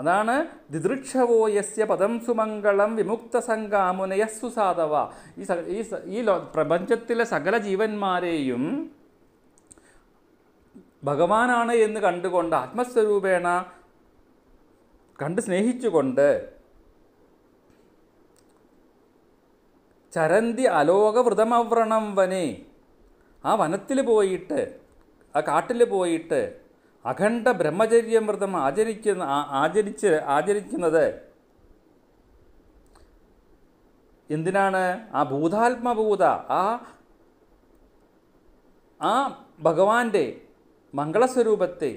അതാണ് ദിദൃക്ഷവോ യസ്യ പദം സുമംഗളം വിമുക്ത സംഗാമുനയസ്സു സാധവ ഈ ഈ ഈ പ്രപഞ്ചത്തിലെ സകല ജീവന്മാരെയും ഭഗവാനാണ് എന്ന് കണ്ടുകൊണ്ട് ആത്മസ്വരൂപേണ കണ്ട് സ്നേഹിച്ചുകൊണ്ട് ചരന്തി അലോകവൃതമവ്രണം വനെ ആ വനത്തിൽ പോയിട്ട് ആ കാട്ടിൽ പോയിട്ട് അഖണ്ഡ വ്രതം ആചരിക്കുന്ന ആചരിച്ച് ആചരിക്കുന്നത് എന്തിനാണ് ആ ഭൂതാത്മഭൂത ആ ആ ഭഗവാന്റെ മംഗളസ്വരൂപത്തെ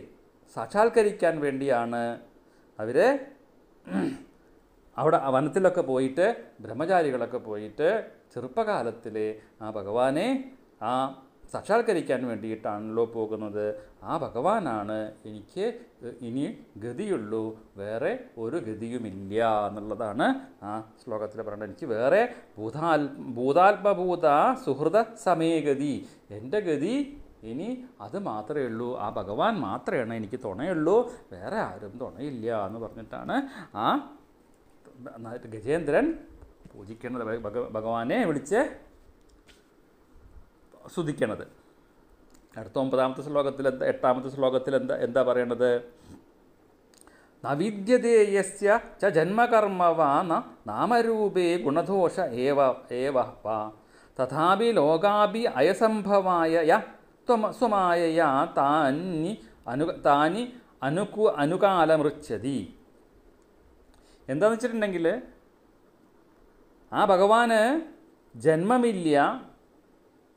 സാക്ഷാത്കരിക്കാൻ വേണ്ടിയാണ് അവർ അവിടെ വനത്തിലൊക്കെ പോയിട്ട് ബ്രഹ്മചാരികളൊക്കെ പോയിട്ട് ചെറുപ്പകാലത്തിലെ ആ ഭഗവാനെ ആ സാക്ഷാത്കരിക്കാൻ വേണ്ടിയിട്ടാണല്ലോ പോകുന്നത് ആ ഭഗവാനാണ് എനിക്ക് ഇനി ഗതിയുള്ളൂ വേറെ ഒരു ഗതിയുമില്ല എന്നുള്ളതാണ് ആ ശ്ലോകത്തിൽ പറയുന്നത് എനിക്ക് വേറെ ഭൂതാൽ ഭൂതാത്മഭൂത സുഹൃത സമയഗതി എൻ്റെ ഗതി ഇനി അത് മാത്രമേ ഉള്ളൂ ആ ഭഗവാൻ മാത്രമാണ് എനിക്ക് തുണയുള്ളൂ വേറെ ആരും തുണയില്ല എന്ന് പറഞ്ഞിട്ടാണ് ആ എന്നിട്ട് ഗജേന്ദ്രൻ പൂജിക്കേണ്ടത് ഭഗവാനെ വിളിച്ച് സ്തുതിക്കണത് അടുത്ത ഒമ്പതാമത്തെ ശ്ലോകത്തിൽ എന്താ എട്ടാമത്തെ ശ്ലോകത്തിൽ എന്താ എന്താ പറയണത് നവിദ്യതേയസ്യ ച ജന്മകർമ്മവാന നാമരൂപേ ഗുണദോഷ ഏവ ഏവ വാ തഥാപി ലോകാഭി അയസംഭവായ യ സ്വമായയാ താനി അനു താനി അനുകു അനുകാലമൃച്ഛതി എന്താണെന്ന് വെച്ചിട്ടുണ്ടെങ്കിൽ ആ ഭഗവാന് ജന്മമില്ല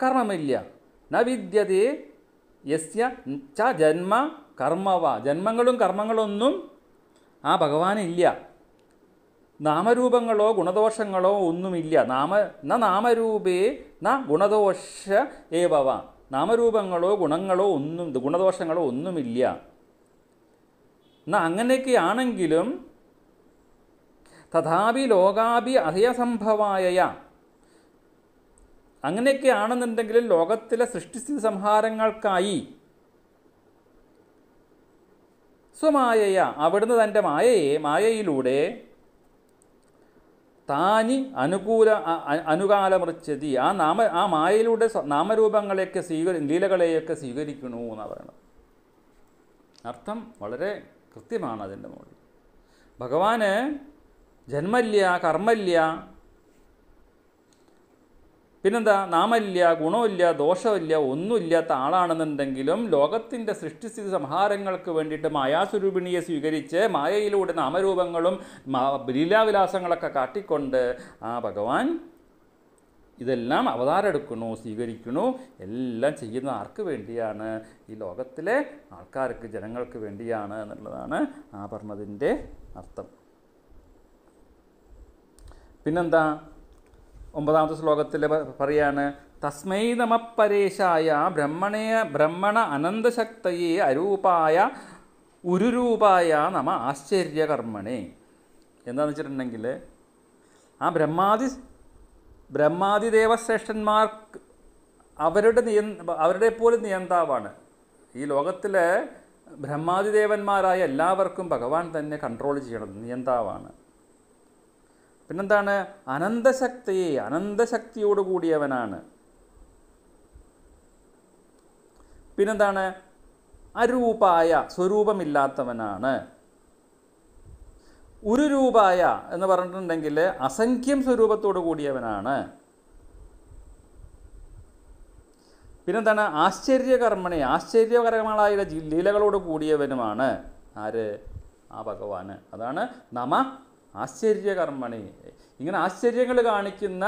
കർമ്മമില്ല ന വിദ്യതേ യസ്യ ച ജന്മ കർമ്മവ ജന്മങ്ങളും കർമ്മങ്ങളൊന്നും ആ ഭഗവാനില്ല നാമരൂപങ്ങളോ ഗുണദോഷങ്ങളോ ഒന്നുമില്ല നാമ ന നാമരൂപേ ന ഗുണദോഷ ഏവവ നാമരൂപങ്ങളോ ഗുണങ്ങളോ ഒന്നും ഗുണദോഷങ്ങളോ ഒന്നുമില്ല എന്നാൽ അങ്ങനെയൊക്കെയാണെങ്കിലും തഥാപി ലോകാഭി അഹയസംഭവായ അങ്ങനെയൊക്കെ ആണെന്നുണ്ടെങ്കിൽ ലോകത്തിലെ സൃഷ്ടിസ്ഥിതി സംഹാരങ്ങൾക്കായി സ്വമായയ അവിടുന്ന് തൻ്റെ മായയെ മായയിലൂടെ താനി അനുകൂല അനുകാലമൃച്ചതി ആ നാമ ആ മായയിലൂടെ നാമരൂപങ്ങളെയൊക്കെ സ്വീകരി ലീലകളെയൊക്കെ സ്വീകരിക്കണു എന്നാണ് പറയുന്നത് അർത്ഥം വളരെ കൃത്യമാണ് അതിൻ്റെ മുകളിൽ ഭഗവാന് ജന്മല്ല കർമ്മല്ല പിന്നെന്താ നാമല്ല ഗുണമില്ല ദോഷമില്ല ഒന്നുമില്ലാത്ത ആളാണെന്നുണ്ടെങ്കിലും ലോകത്തിൻ്റെ സൃഷ്ടിസ്ഥിതി സംഹാരങ്ങൾക്ക് വേണ്ടിയിട്ട് മായാസ്വരൂപിണിയെ സ്വീകരിച്ച് മായയിലൂടെ നാമരൂപങ്ങളും ലീലാവിലാസങ്ങളൊക്കെ കാട്ടിക്കൊണ്ട് ആ ഭഗവാൻ ഇതെല്ലാം അവതാരെടുക്കണു സ്വീകരിക്കണു എല്ലാം ചെയ്യുന്ന ആർക്ക് വേണ്ടിയാണ് ഈ ലോകത്തിലെ ആൾക്കാർക്ക് ജനങ്ങൾക്ക് വേണ്ടിയാണ് എന്നുള്ളതാണ് ആ പറഞ്ഞതിൻ്റെ അർത്ഥം പിന്നെന്താ ഒമ്പതാമത്തെ ശ്ലോകത്തിൽ പറയാണ് തസ്മൈ ബ്രഹ്മണേയ ബ്രഹ്മണ അനന്തശക്തയെ അരൂപായ ഉരുരൂപായ നമ ആശ്ചര്യകർമ്മണേ എന്താണെന്ന് വെച്ചിട്ടുണ്ടെങ്കിൽ ആ ബ്രഹ്മാതി ബ്രഹ്മാതിദേവശ്രേഷ്ഠന്മാർ അവരുടെ നിയ അവരുടെ പോലും നിയന്താവാണ് ഈ ലോകത്തിലെ ബ്രഹ്മാതിദേവന്മാരായ എല്ലാവർക്കും ഭഗവാൻ തന്നെ കൺട്രോൾ ചെയ്യണം നിയന്താവാണ് പിന്നെന്താണ് അനന്തശക്തിയെ അനന്തശക്തിയോട് കൂടിയവനാണ് പിന്നെന്താണ് അരൂപായ സ്വരൂപമില്ലാത്തവനാണ് ഒരു രൂപായ എന്ന് പറഞ്ഞിട്ടുണ്ടെങ്കിൽ അസംഖ്യം സ്വരൂപത്തോട് കൂടിയവനാണ് പിന്നെന്താണ് ആശ്ചര്യകർമ്മണി ആശ്ചര്യകരമായ ലീലകളോട് കൂടിയവനുമാണ് ആര് ആ ഭഗവാന് അതാണ് നമ ആശ്ചര്യകർമ്മണി ഇങ്ങനെ ആശ്ചര്യങ്ങൾ കാണിക്കുന്ന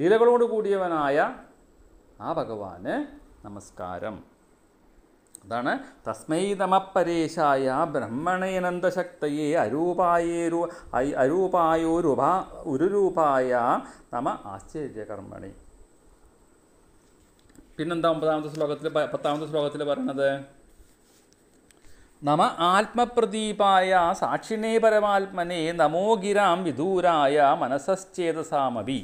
ലീലകളോട് കൂടിയവനായ ആ ഭഗവാന് നമസ്കാരം അതാണ് തസ്മൈ തമപരേശായ ബ്രഹ്മണേനന്ദശക്തയെ രൂപാ ഒരു രൂപായ തമ ആശ്ചര്യകർമ്മണി പിന്നെന്താ ഒമ്പതാമത്തെ ശ്ലോകത്തിൽ പത്താമത്തെ ശ്ലോകത്തിൽ പറയണത് നമ ആത്മപ്രദീപായ സാക്ഷിണേ പരമാത്മനെ നമോ ഗിരാം വിദൂരായ മനസ്സേതസാമബി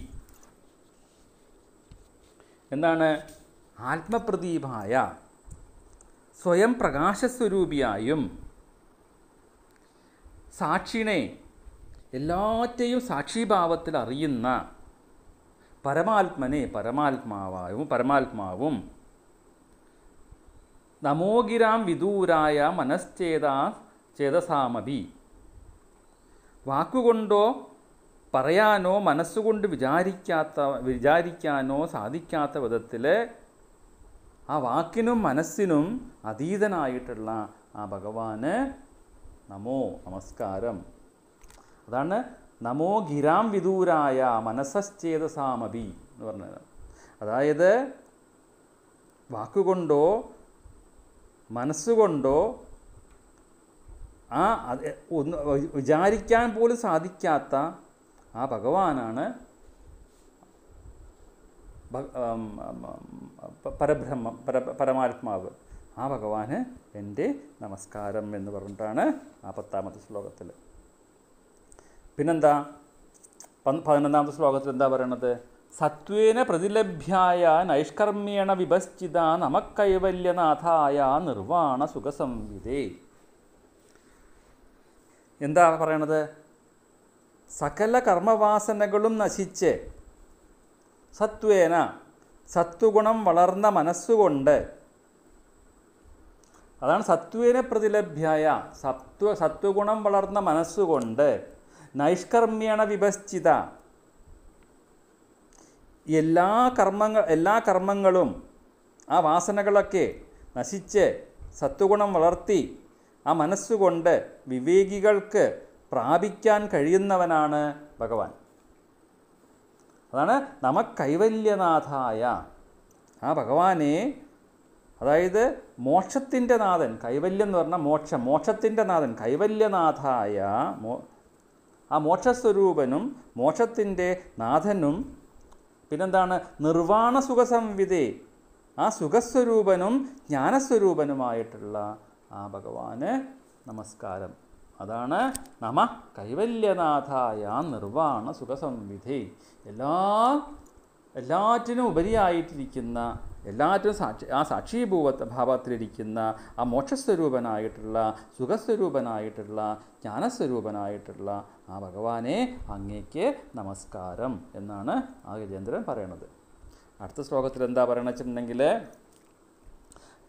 എന്താണ് ആത്മപ്രദീപായ സ്വയം പ്രകാശസ്വരൂപിയായും സാക്ഷിണെ എല്ലാറ്റെയും സാക്ഷിഭാവത്തിൽ അറിയുന്ന പരമാത്മനെ പരമാത്മാവായും പരമാത്മാവും നമോഗിരാം വിദൂരായ മനശ്ചേതാ ചേതസാമഭി വാക്കുകൊണ്ടോ പറയാനോ മനസ്സുകൊണ്ട് വിചാരിക്കാത്ത വിചാരിക്കാനോ സാധിക്കാത്ത വിധത്തിൽ ആ വാക്കിനും മനസ്സിനും അതീതനായിട്ടുള്ള ആ ഭഗവാന് നമോ നമസ്കാരം അതാണ് നമോ ഗിരാം വിദൂരായ മനസ്സേതസാമഭി എന്ന് പറഞ്ഞത് അതായത് വാക്കുകൊണ്ടോ മനസ്സുകൊണ്ടോ ആ ഒന്ന് വിചാരിക്കാൻ പോലും സാധിക്കാത്ത ആ ഭഗവാനാണ് പരബ്രഹ്മ പര പരമാത്മാവ് ആ ഭഗവാന് എൻ്റെ നമസ്കാരം എന്ന് പറഞ്ഞിട്ടാണ് ആ പത്താമത്തെ ശ്ലോകത്തിൽ പിന്നെന്താ പതിനൊന്നാമത്തെ ശ്ലോകത്തിൽ എന്താ പറയണത് സത്വേന പ്രതിലഭ്യായ നൈഷ്കർമ്മ്യണ വിഭശ്ചിത നമക്കൈവല്യനാഥായ നിർവാണ സുഖസംവിധേ എന്താ പറയണത് സകല കർമ്മവാസനകളും നശിച്ച് സത്വേന സത്വഗുണം വളർന്ന മനസ്സുകൊണ്ട് അതാണ് സത്വേന പ്രതിലഭ്യായ സത്വ സത്വഗുണം വളർന്ന മനസ്സുകൊണ്ട് നൈഷ്കർമ്മ്യണ വിഭശ്ചിത എല്ലാ കർമ്മങ്ങൾ എല്ലാ കർമ്മങ്ങളും ആ വാസനകളൊക്കെ നശിച്ച് സത്വഗുണം വളർത്തി ആ മനസ്സുകൊണ്ട് വിവേകികൾക്ക് പ്രാപിക്കാൻ കഴിയുന്നവനാണ് ഭഗവാൻ അതാണ് നമ കൈവല്യനാഥായ ആ ഭഗവാനെ അതായത് മോക്ഷത്തിൻ്റെ നാഥൻ കൈവല്യം എന്ന് പറഞ്ഞാൽ മോക്ഷം മോക്ഷത്തിൻ്റെ നാഥൻ കൈവല്യനാഥായ മോ ആ മോക്ഷസ്വരൂപനും മോക്ഷത്തിൻ്റെ നാഥനും പിന്നെന്താണ് നിർവാണ സുഖസംവിധേ ആ സുഖസ്വരൂപനും ജ്ഞാനസ്വരൂപനുമായിട്ടുള്ള ആ ഭഗവാന് നമസ്കാരം അതാണ് നമ കൈവല്യനാഥായ നിർവാണ സുഖസംവിധി എല്ലാ എല്ലാറ്റിനും ഉപരിയായിട്ടിരിക്കുന്ന എല്ലാറ്റിനും സാക്ഷി ആ സാക്ഷീഭൂവ ഭാവത്തിലിരിക്കുന്ന ആ മോക്ഷസ്വരൂപനായിട്ടുള്ള സുഖസ്വരൂപനായിട്ടുള്ള ജ്ഞാനസ്വരൂപനായിട്ടുള്ള ആ ഭഗവാനെ അങ്ങേക്ക് നമസ്കാരം എന്നാണ് ആ ഗജേന്ദ്രൻ പറയണത് അടുത്ത ശ്ലോകത്തിൽ എന്താ പറയണ വെച്ചിട്ടുണ്ടെങ്കിൽ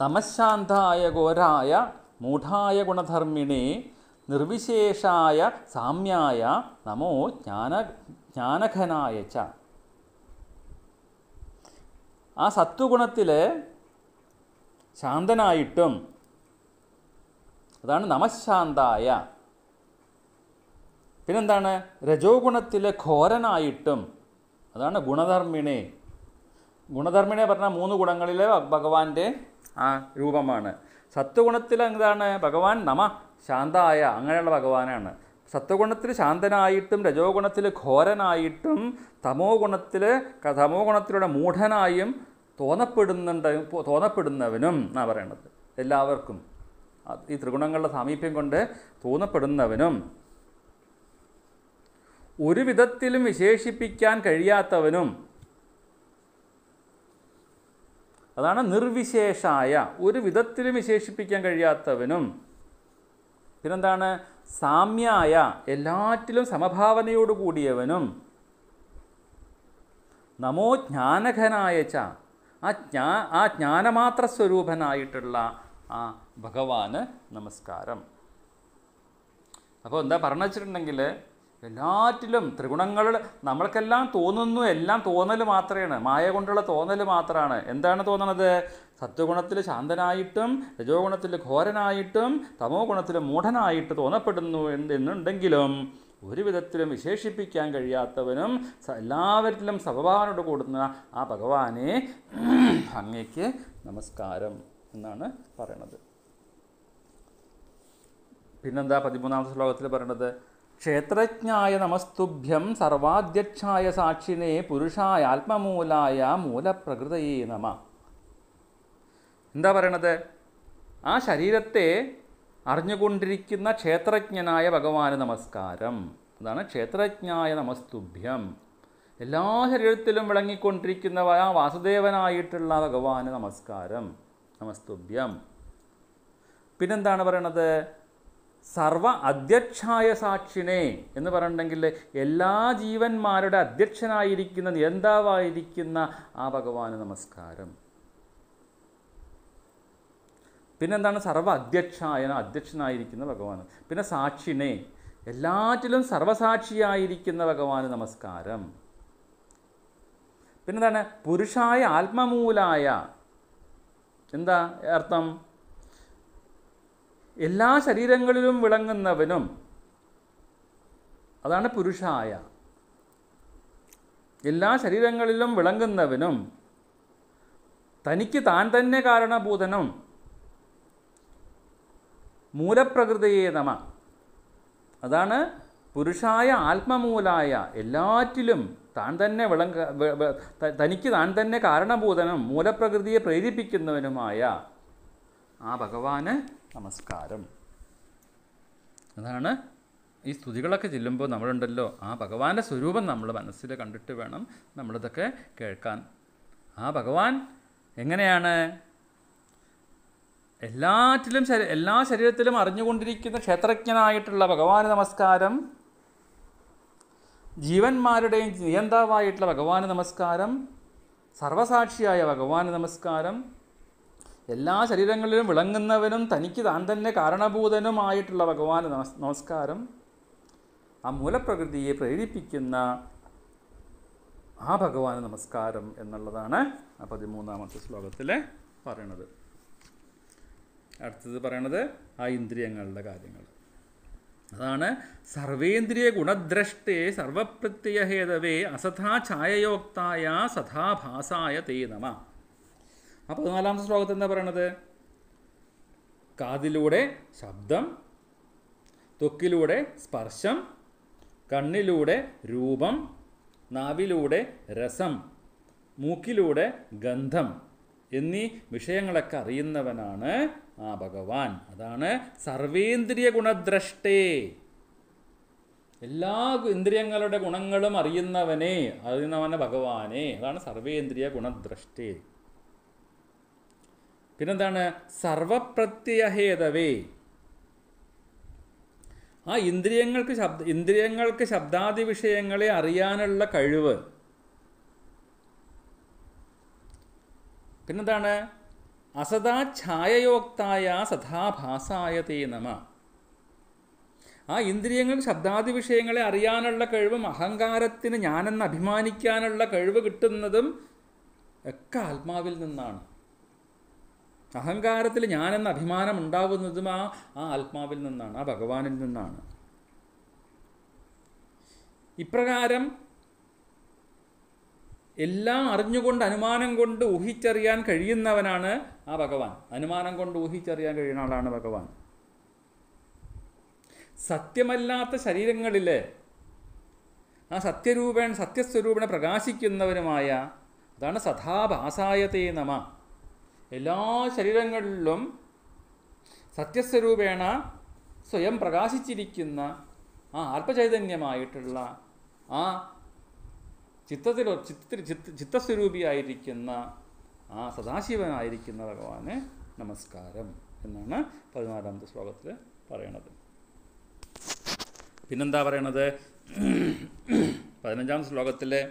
തമശാന്തായ ഘോരായ മൂഢായ ഗുണധർമ്മിണി നിർവിശേഷായ സാമ്യായ നമോ ജ്ഞാന ജ്ഞാനഘനായ ച ആ സത്വഗുണത്തിൽ ശാന്തനായിട്ടും അതാണ് നമശാന്തായ പിന്നെന്താണ് രജോ ഗുണത്തിലെ ഘോരനായിട്ടും അതാണ് ഗുണധർമ്മിണി ഗുണധർമ്മിണി പറഞ്ഞാൽ മൂന്ന് ഗുണങ്ങളിലെ ഭഗവാന്റെ ആ രൂപമാണ് സത്വഗുണത്തിൽ എന്താണ് ഭഗവാൻ നമ ശാന്തായ അങ്ങനെയുള്ള ഭഗവാനാണ് സത്വഗുണത്തിൽ ശാന്തനായിട്ടും രജോ ഗുണത്തിൽ ഘോരനായിട്ടും തമോ ഗുണത്തിൽ തമോ ഗുണത്തിലൂടെ മൂഢനായും തോന്നപ്പെടുന്നുണ്ട് തോന്നപ്പെടുന്നവനും എന്നാണ് പറയണത് എല്ലാവർക്കും ഈ ത്രിഗുണങ്ങളുടെ സാമീപ്യം കൊണ്ട് തോന്നപ്പെടുന്നവനും ഒരു വിധത്തിലും വിശേഷിപ്പിക്കാൻ കഴിയാത്തവനും അതാണ് നിർവിശേഷായ ഒരു വിധത്തിലും വിശേഷിപ്പിക്കാൻ കഴിയാത്തവനും പിന്നെന്താണ് സാമ്യായ എല്ലാറ്റിലും സമഭാവനയോട് കൂടിയവനും നമോ ജ്ഞാനഘനായ ചാ ആ ജ്ഞാ ആ ജ്ഞാനമാത്ര സ്വരൂപനായിട്ടുള്ള ആ ഭഗവാന് നമസ്കാരം അപ്പോൾ എന്താ പറഞ്ഞു വെച്ചിട്ടുണ്ടെങ്കിൽ എല്ലാറ്റിലും ത്രിഗുണങ്ങൾ നമ്മൾക്കെല്ലാം തോന്നുന്നു എല്ലാം തോന്നൽ മാത്രമാണ് മായ കൊണ്ടുള്ള തോന്നൽ മാത്രമാണ് എന്താണ് തോന്നണത് സത്വഗുണത്തിൽ ശാന്തനായിട്ടും രജോഗുണത്തിൽ ഘോരനായിട്ടും തമോ ഗുണത്തിൽ മൂഢനായിട്ട് തോന്നപ്പെടുന്നു എന്നുണ്ടെങ്കിലും ഒരു വിധത്തിലും വിശേഷിപ്പിക്കാൻ കഴിയാത്തവനും എല്ലാവരിലും സഭഭാവനോട് കൂടുന്ന ആ ഭഗവാനെ അങ്ങേക്ക് നമസ്കാരം എന്നാണ് പറയണത് പിന്നെന്താ പതിമൂന്നാമത്തെ ശ്ലോകത്തിൽ പറയണത് ക്ഷേത്രജ്ഞായ നമസ്തുഭ്യം സർവാധ്യക്ഷായ സാക്ഷിനെ പുരുഷായ ആത്മമൂലായ മൂലപ്രകൃതയേ നമ എന്താ പറയണത് ആ ശരീരത്തെ അറിഞ്ഞുകൊണ്ടിരിക്കുന്ന ക്ഷേത്രജ്ഞനായ ഭഗവാന് നമസ്കാരം അതാണ് ക്ഷേത്രജ്ഞായ നമസ്തുഭ്യം എല്ലാ ശരീരത്തിലും വിളങ്ങിക്കൊണ്ടിരിക്കുന്ന ആ വാസുദേവനായിട്ടുള്ള ഭഗവാന് നമസ്കാരം നമസ്തുഭ്യം പിന്നെന്താണ് പറയണത് സർവ അധ്യക്ഷായ സാക്ഷിനെ എന്ന് പറയണ്ടെങ്കിൽ എല്ലാ ജീവന്മാരുടെ അധ്യക്ഷനായിരിക്കുന്ന നിയന്താവായിരിക്കുന്ന ആ ഭഗവാന് നമസ്കാരം പിന്നെന്താണ് സർവ അധ്യക്ഷായ അധ്യക്ഷനായിരിക്കുന്ന ഭഗവാൻ പിന്നെ സാക്ഷിനെ എല്ലാറ്റിലും സർവസാക്ഷിയായിരിക്കുന്ന ഭഗവാന് നമസ്കാരം പിന്നെന്താണ് പുരുഷായ ആത്മമൂലായ എന്താ അർത്ഥം എല്ലാ ശരീരങ്ങളിലും വിളങ്ങുന്നവനും അതാണ് പുരുഷായ എല്ലാ ശരീരങ്ങളിലും വിളങ്ങുന്നവനും തനിക്ക് താൻ തന്നെ കാരണഭൂതനും മൂലപ്രകൃതിയെ നമ അതാണ് പുരുഷായ ആത്മമൂലായ എല്ലാറ്റിലും താൻ തന്നെ വിളങ്ക തനിക്ക് താൻ തന്നെ കാരണഭൂതനും മൂലപ്രകൃതിയെ പ്രേരിപ്പിക്കുന്നവനുമായ ആ ഭഗവാന് നമസ്കാരം അതാണ് ഈ സ്തുതികളൊക്കെ ചെല്ലുമ്പോൾ നമ്മളുണ്ടല്ലോ ആ ഭഗവാന്റെ സ്വരൂപം നമ്മൾ മനസ്സിൽ കണ്ടിട്ട് വേണം നമ്മളിതൊക്കെ കേൾക്കാൻ ആ ഭഗവാൻ എങ്ങനെയാണ് എല്ലാറ്റിലും എല്ലാ ശരീരത്തിലും അറിഞ്ഞുകൊണ്ടിരിക്കുന്ന ക്ഷേത്രജ്ഞനായിട്ടുള്ള ഭഗവാന് നമസ്കാരം ജീവന്മാരുടെയും നിയന്താവായിട്ടുള്ള ഭഗവാന് നമസ്കാരം സർവസാക്ഷിയായ ഭഗവാന് നമസ്കാരം എല്ലാ ശരീരങ്ങളിലും വിളങ്ങുന്നവനും തനിക്ക് താൻ തന്നെ കാരണഭൂതനുമായിട്ടുള്ള ഭഗവാന് നമസ്കാരം ആ മൂലപ്രകൃതിയെ പ്രേരിപ്പിക്കുന്ന ആ ഭഗവാന് നമസ്കാരം എന്നുള്ളതാണ് ആ പതിമൂന്നാമത്തെ ശ്ലോകത്തിൽ പറയണത് അടുത്തത് പറയണത് ആ ഇന്ദ്രിയങ്ങളുടെ കാര്യങ്ങൾ അതാണ് സർവേന്ദ്രിയ ഗുണദ്രഷ്ടേ സർവപ്രത്യഹേതവേ അസഥാ ഛായയോക്തായ സഥാഭാസായ തേ നമ ആ പതിനാലാമത്തെ ശ്ലോകത്ത് എന്താ പറയണത് കാതിലൂടെ ശബ്ദം തൊക്കിലൂടെ സ്പർശം കണ്ണിലൂടെ രൂപം നാവിലൂടെ രസം മൂക്കിലൂടെ ഗന്ധം എന്നീ വിഷയങ്ങളൊക്കെ അറിയുന്നവനാണ് ആ ഭഗവാൻ അതാണ് സർവേന്ദ്രിയ ഗുണദ്രഷ്ടേ എല്ലാ ഇന്ദ്രിയങ്ങളുടെ ഗുണങ്ങളും അറിയുന്നവനെ അറിയുന്നവനെ ഭഗവാനെ അതാണ് സർവേന്ദ്രിയ ഗുണദ്രഷ്ടേ പിന്നെന്താണ് സർവപ്രത്യഹേതവേ ആ ഇന്ദ്രിയങ്ങൾക്ക് ശബ്ദ ഇന്ദ്രിയങ്ങൾക്ക് ശബ്ദാദി വിഷയങ്ങളെ അറിയാനുള്ള കഴിവ് പിന്നെന്താണ് അസദാ ഛായയോക്തായ സദാഭാസായ തേ നമ ആ ഇന്ദ്രിയങ്ങൾ ശബ്ദാദി വിഷയങ്ങളെ അറിയാനുള്ള കഴിവും അഹങ്കാരത്തിന് ഞാനെന്ന് അഭിമാനിക്കാനുള്ള കഴിവ് കിട്ടുന്നതും ഒക്കെ ആത്മാവിൽ നിന്നാണ് അഹങ്കാരത്തിൽ ഞാനെന്ന അഭിമാനം ഉണ്ടാകുന്നതും ആ ആ ആത്മാവിൽ നിന്നാണ് ആ ഭഗവാനിൽ നിന്നാണ് ഇപ്രകാരം എല്ലാം അറിഞ്ഞുകൊണ്ട് അനുമാനം കൊണ്ട് ഊഹിച്ചറിയാൻ കഴിയുന്നവനാണ് ആ ഭഗവാൻ അനുമാനം കൊണ്ട് ഊഹിച്ചറിയാൻ കഴിയുന്ന ആളാണ് ഭഗവാൻ സത്യമല്ലാത്ത ശരീരങ്ങളിലെ ആ സത്യരൂപേണ സത്യസ്വരൂപനെ പ്രകാശിക്കുന്നവനുമായ അതാണ് സദാഭാസായതേ നമ എല്ലാ ശരീരങ്ങളിലും സത്യസ്വരൂപേണ സ്വയം പ്രകാശിച്ചിരിക്കുന്ന ആ ആത്മചൈതന്യമായിട്ടുള്ള ആ ചിത്തത്തിൽ ചിത്തത്തിൽ ചിത്ത ചിത്തസ്വരൂപിയായിരിക്കുന്ന ആ സദാശിവനായിരിക്കുന്ന ഭഗവാന് നമസ്കാരം എന്നാണ് പതിനാലാമത്തെ ശ്ലോകത്തിൽ പറയണത് പിന്നെന്താ പറയണത് പതിനഞ്ചാം ശ്ലോകത്തിലെ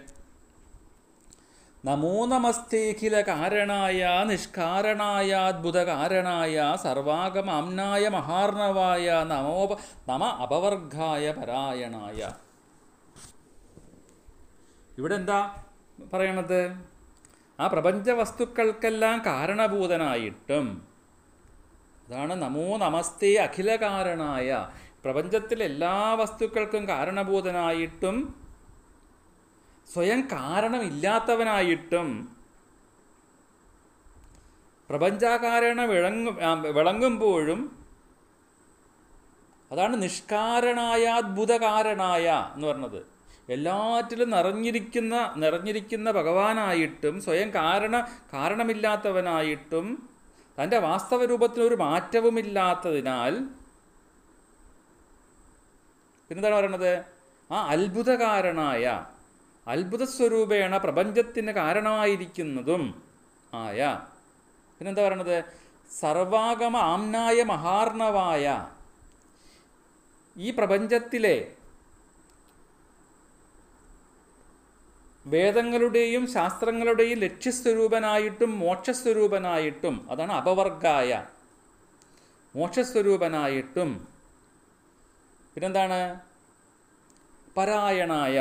നമോ നമസ്തേഖില കാരണായ കാരണായ സർവാഗമാംനായ മഹാർണവായ നമോ നമ അപവർഗായ പരായണായ ഇവിടെ എന്താ പറയണത് ആ പ്രപഞ്ച വസ്തുക്കൾക്കെല്ലാം കാരണഭൂതനായിട്ടും അതാണ് നമോ നമസ്തേ അഖിലകാരണായ പ്രപഞ്ചത്തിലെ എല്ലാ വസ്തുക്കൾക്കും കാരണഭൂതനായിട്ടും സ്വയം കാരണമില്ലാത്തവനായിട്ടും പ്രപഞ്ചാകാരണ വിളങ്ങും വിളങ്ങുമ്പോഴും അതാണ് നിഷ്കാരണായ അദ്ഭുതകാരണായ എന്ന് പറഞ്ഞത് എല്ലാറ്റിലും നിറഞ്ഞിരിക്കുന്ന നിറഞ്ഞിരിക്കുന്ന ഭഗവാനായിട്ടും സ്വയം കാരണ കാരണമില്ലാത്തവനായിട്ടും തൻ്റെ വാസ്തവ രൂപത്തിനൊരു മാറ്റവുമില്ലാത്തതിനാൽ പിന്നെന്താണ് പറയണത് ആ അത്ഭുതകാരനായ അത്ഭുത സ്വരൂപേണ പ്രപഞ്ചത്തിന് കാരണമായിരിക്കുന്നതും ആയ പിന്നെന്താ പറയണത് സർവാഗമ ആംനായ മഹാർണവായ ഈ പ്രപഞ്ചത്തിലെ വേദങ്ങളുടെയും ശാസ്ത്രങ്ങളുടെയും ലക്ഷ്യസ്വരൂപനായിട്ടും മോക്ഷസ്വരൂപനായിട്ടും അതാണ് അപവർഗായ മോക്ഷസ്വരൂപനായിട്ടും പിന്നെന്താണ് പരായണായ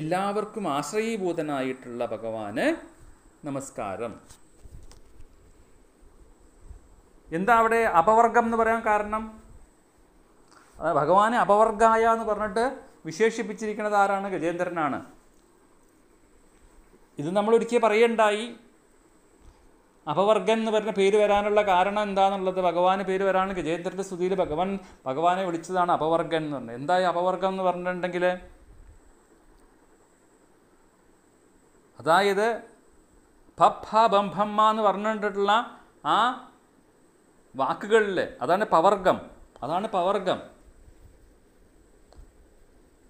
എല്ലാവർക്കും ആശ്രയീഭൂതനായിട്ടുള്ള ഭഗവാന് നമസ്കാരം എന്താ അവിടെ അപവർഗം എന്ന് പറയാൻ കാരണം ഭഗവാനെ അപവർഗായ എന്ന് പറഞ്ഞിട്ട് വിശേഷിപ്പിച്ചിരിക്കുന്നത് ആരാണ് ഗജേന്ദ്രനാണ് ഇത് നമ്മൾ ഒരിക്കലും പറയണ്ടായി അപവർഗൻ എന്ന് പറഞ്ഞ പേര് വരാനുള്ള കാരണം എന്താണെന്നുള്ളത് ഭഗവാന് പേര് വരാനുള്ള ഗജേന്ദ്രൻ്റെ സ്തുതിയിൽ ഭഗവാൻ ഭഗവാനെ വിളിച്ചതാണ് അപവർഗൻ എന്ന് പറഞ്ഞത് എന്തായി അപവർഗം എന്ന് പറഞ്ഞിട്ടുണ്ടെങ്കിൽ അതായത് പപ്പ ബംഭമ്മ എന്ന് പറഞ്ഞിട്ടുള്ള ആ വാക്കുകളിൽ അതാണ് പവർഗം അതാണ് പവർഗം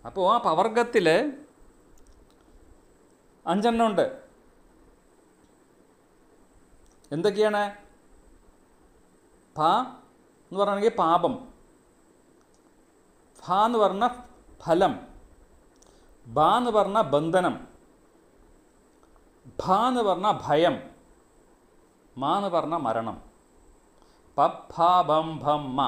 അപ്പോൾ ആ പവർഗത്തിൽ അഞ്ചെണ്ണം ഉണ്ട് എന്തൊക്കെയാണ് ഭ എന്ന് പറയുകയാണെങ്കിൽ പാപം ഫ എന്ന് പറഞ്ഞ ഫലം ബ എന്ന് പറഞ്ഞ ബന്ധനം ഭ എന്ന് പറഞ്ഞ ഭയം മ എന്ന് പറഞ്ഞ മരണം പഫാഭം ഭം മ